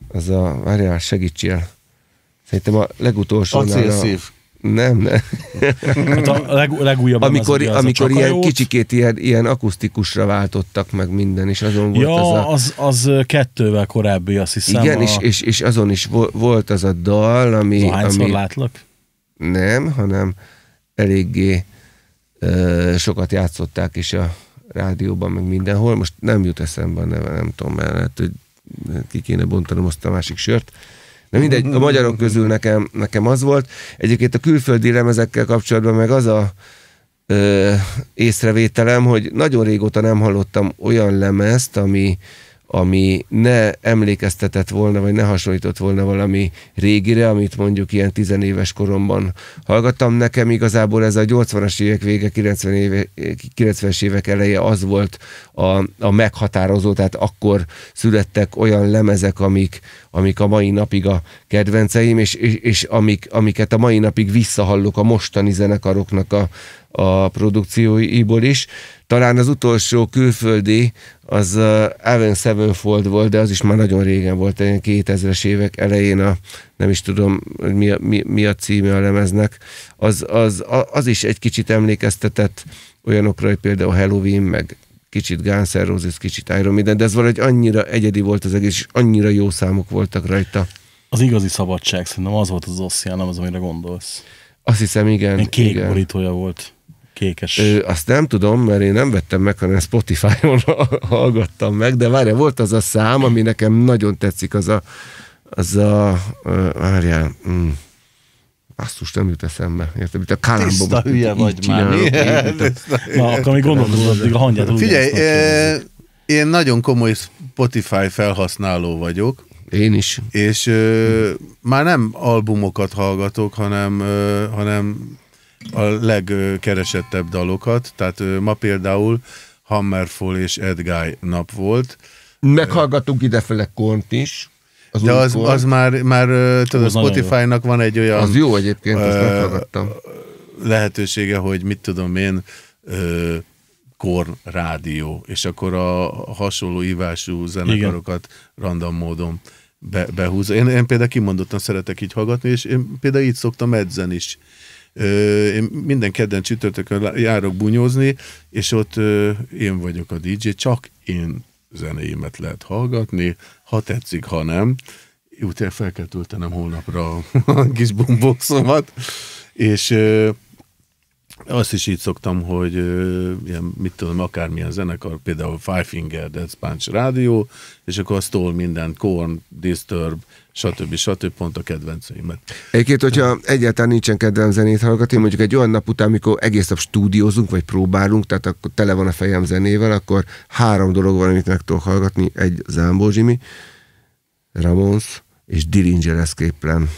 az a várjál, segítsél. Szerintem a legutolsó. Acélszív. A, nem, nem. Hát a leg, legújabb amikor az, amikor az ilyen kicsikét ilyen, ilyen akusztikusra váltottak meg minden, és azon volt ja, az, a... az, az kettővel korábbi, azt hiszem. Igen, a... és, és, és, azon is volt az a dal, ami... Az ami... látlak? Nem, hanem eléggé ö, sokat játszották is a rádióban, meg mindenhol. Most nem jut eszembe a neve, nem tudom, mert hát, hogy ki kéne bontanom azt a másik sört. De mindegy, a magyarok közül nekem, nekem az volt. Egyébként a külföldi lemezekkel kapcsolatban meg az a ö, észrevételem, hogy nagyon régóta nem hallottam olyan lemezt, ami, ami ne emlékeztetett volna, vagy ne hasonlított volna valami régire, amit mondjuk ilyen tizenéves koromban hallgattam. Nekem igazából ez a 80-as évek vége, 90 éve, 90-es évek eleje az volt a, a meghatározó, tehát akkor születtek olyan lemezek, amik, amik a mai napig a kedvenceim, és, és, és amik, amiket a mai napig visszahallok a mostani zenekaroknak a a produkcióiból is. Talán az utolsó külföldi az Evan Sevenfold volt, de az is már nagyon régen volt, ilyen 2000-es évek elején a, nem is tudom mi mi, mi a címe a lemeznek, az, az, az is egy kicsit emlékeztetett olyanokra, hogy például Halloween, meg kicsit Guns Roses, kicsit Iron Maiden, de ez valahogy annyira egyedi volt az egész, és annyira jó számok voltak rajta. Az igazi szabadság szerintem az volt az oszján, nem az, amire gondolsz. Azt hiszem, igen. Egy kék igen. borítója volt kékes. Ö, azt nem tudom, mert én nem vettem meg, hanem Spotify-on hallgattam meg, de várja, volt az a szám, ami nekem nagyon tetszik, az a, az a, várjál, mm, basszus, nem jut eszembe, érted? mint a kálámbom. Tiszta hülye vagy már. Na, akkor még gondolkozom, addig a hangját. Figyelj, én nagyon komoly Spotify felhasználó vagyok. Én is. És ö, hmm. már nem albumokat hallgatok, hanem, ö, hanem a legkeresettebb dalokat, tehát ma például Hammerfall és Edguy nap volt. Meghallgattunk idefele Kornt is. Az De az, az már, már tudod, Spotify-nak van egy olyan... Az jó egyébként, azt Lehetősége, hogy mit tudom én, ö, Korn rádió, és akkor a hasonló ívású zenekarokat Igen. random módon be, behúz. Én, én például kimondottan szeretek így hallgatni, és én például így szoktam edzen is. Én minden kedden csütörtökön járok bunyózni, és ott én vagyok a DJ, csak én zenéimet lehet hallgatni, ha tetszik, ha nem. Úgyhogy fel kell töltenem holnapra a kis bumboxomat, és azt is így szoktam, hogy ilyen, mit tudom, akármilyen zenekar, például Five Finger, Death Punch rádió, és akkor azt tol minden, Korn, Disturb, stb. stb. pont a kedvenceimet. Egyébként, hogyha egyáltalán nincsen kedvem zenét hallgatni, mondjuk egy olyan nap után, amikor egész nap stúdiózunk, vagy próbálunk, tehát akkor tele van a fejem zenével, akkor három dolog van, amit meg tudok hallgatni. Egy Zámbó Jimmy, Ramons, és Dillinger Escape Plan.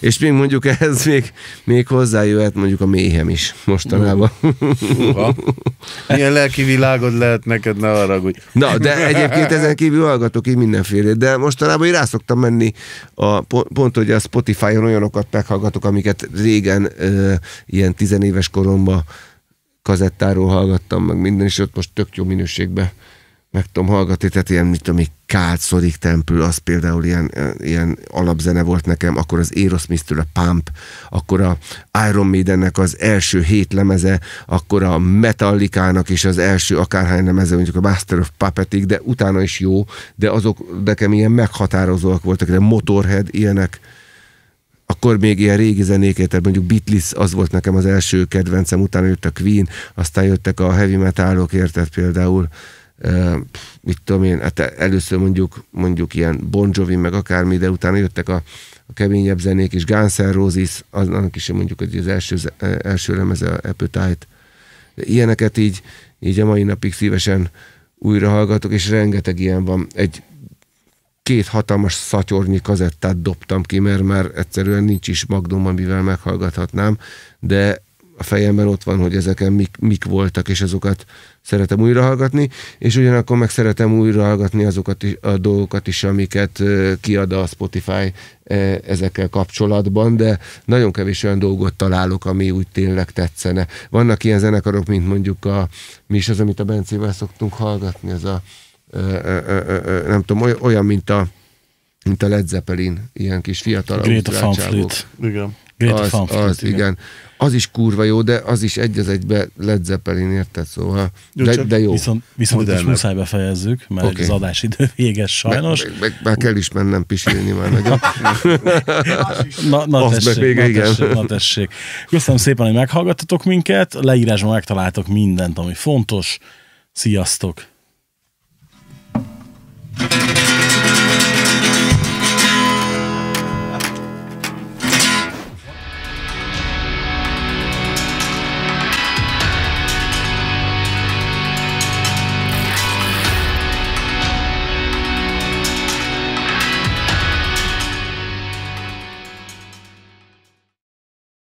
És még mondjuk ehhez még, még hozzájöhet mondjuk a méhem is mostanában. Uh, Milyen lelki világod lehet neked, ne hogy Na, de egyébként ezen kívül hallgatok így mindenféle, de mostanában én rá szoktam menni, a, pont hogy a Spotify-on olyanokat meghallgatok, amiket régen ö, ilyen tizenéves koromban kazettáról hallgattam, meg minden, is ott most tök jó minőségben meg tudom hallgatni, tehát ilyen, mit tudom, kátszorik tempő, az például ilyen, ilyen alapzene volt nekem, akkor az Aerosmith-től a Pump, akkor a Iron Maidennek az első hét lemeze, akkor a Metallica-nak is az első akárhány lemeze, mondjuk a Master of Puppetig, de utána is jó, de azok nekem ilyen meghatározóak voltak, de Motorhead, ilyenek, akkor még ilyen régi zenéket, tehát mondjuk Beatles az volt nekem az első kedvencem, utána jött a Queen, aztán jöttek a heavy metalok, érted például, mit tudom én, hát először mondjuk, mondjuk ilyen Bon Jovi, meg akármi, de utána jöttek a, a keményebb zenék, és Guns N' Roses, annak is mondjuk hogy az első, első lemeze a Appetite. Ilyeneket így, így a mai napig szívesen újra hallgatok, és rengeteg ilyen van. Egy két hatalmas szatyornyi kazettát dobtam ki, mert már egyszerűen nincs is magnum, amivel meghallgathatnám, de a fejemben ott van, hogy ezeken mik, mik voltak, és azokat szeretem újra hallgatni, és ugyanakkor meg szeretem újra hallgatni azokat is, a dolgokat is, amiket kiad a Spotify ezekkel kapcsolatban, de nagyon kevés olyan dolgot találok, ami úgy tényleg tetszene. Vannak ilyen zenekarok, mint mondjuk a, mi is az, amit a Bencével szoktunk hallgatni, ez a nem tudom, olyan, mint a mint a Led Zeppelin, ilyen kis fiatal Greta Van Fleet. Igen az, az, igen. Az is kurva jó, de az is egy az egybe Led Zeppelin, érted? Szóval, jó, de, de jó. Viszont, viszont is muszáj befejezzük, mert okay. az idő véges sajnos. Meg, meg, meg kell is mennem pisilni már nagyon. na, na, Azt tessék, vége, na, igen. tessék, na tessék. Köszönöm szépen, hogy meghallgattatok minket. Leírásban megtaláltok mindent, ami fontos. Sziasztok! thank you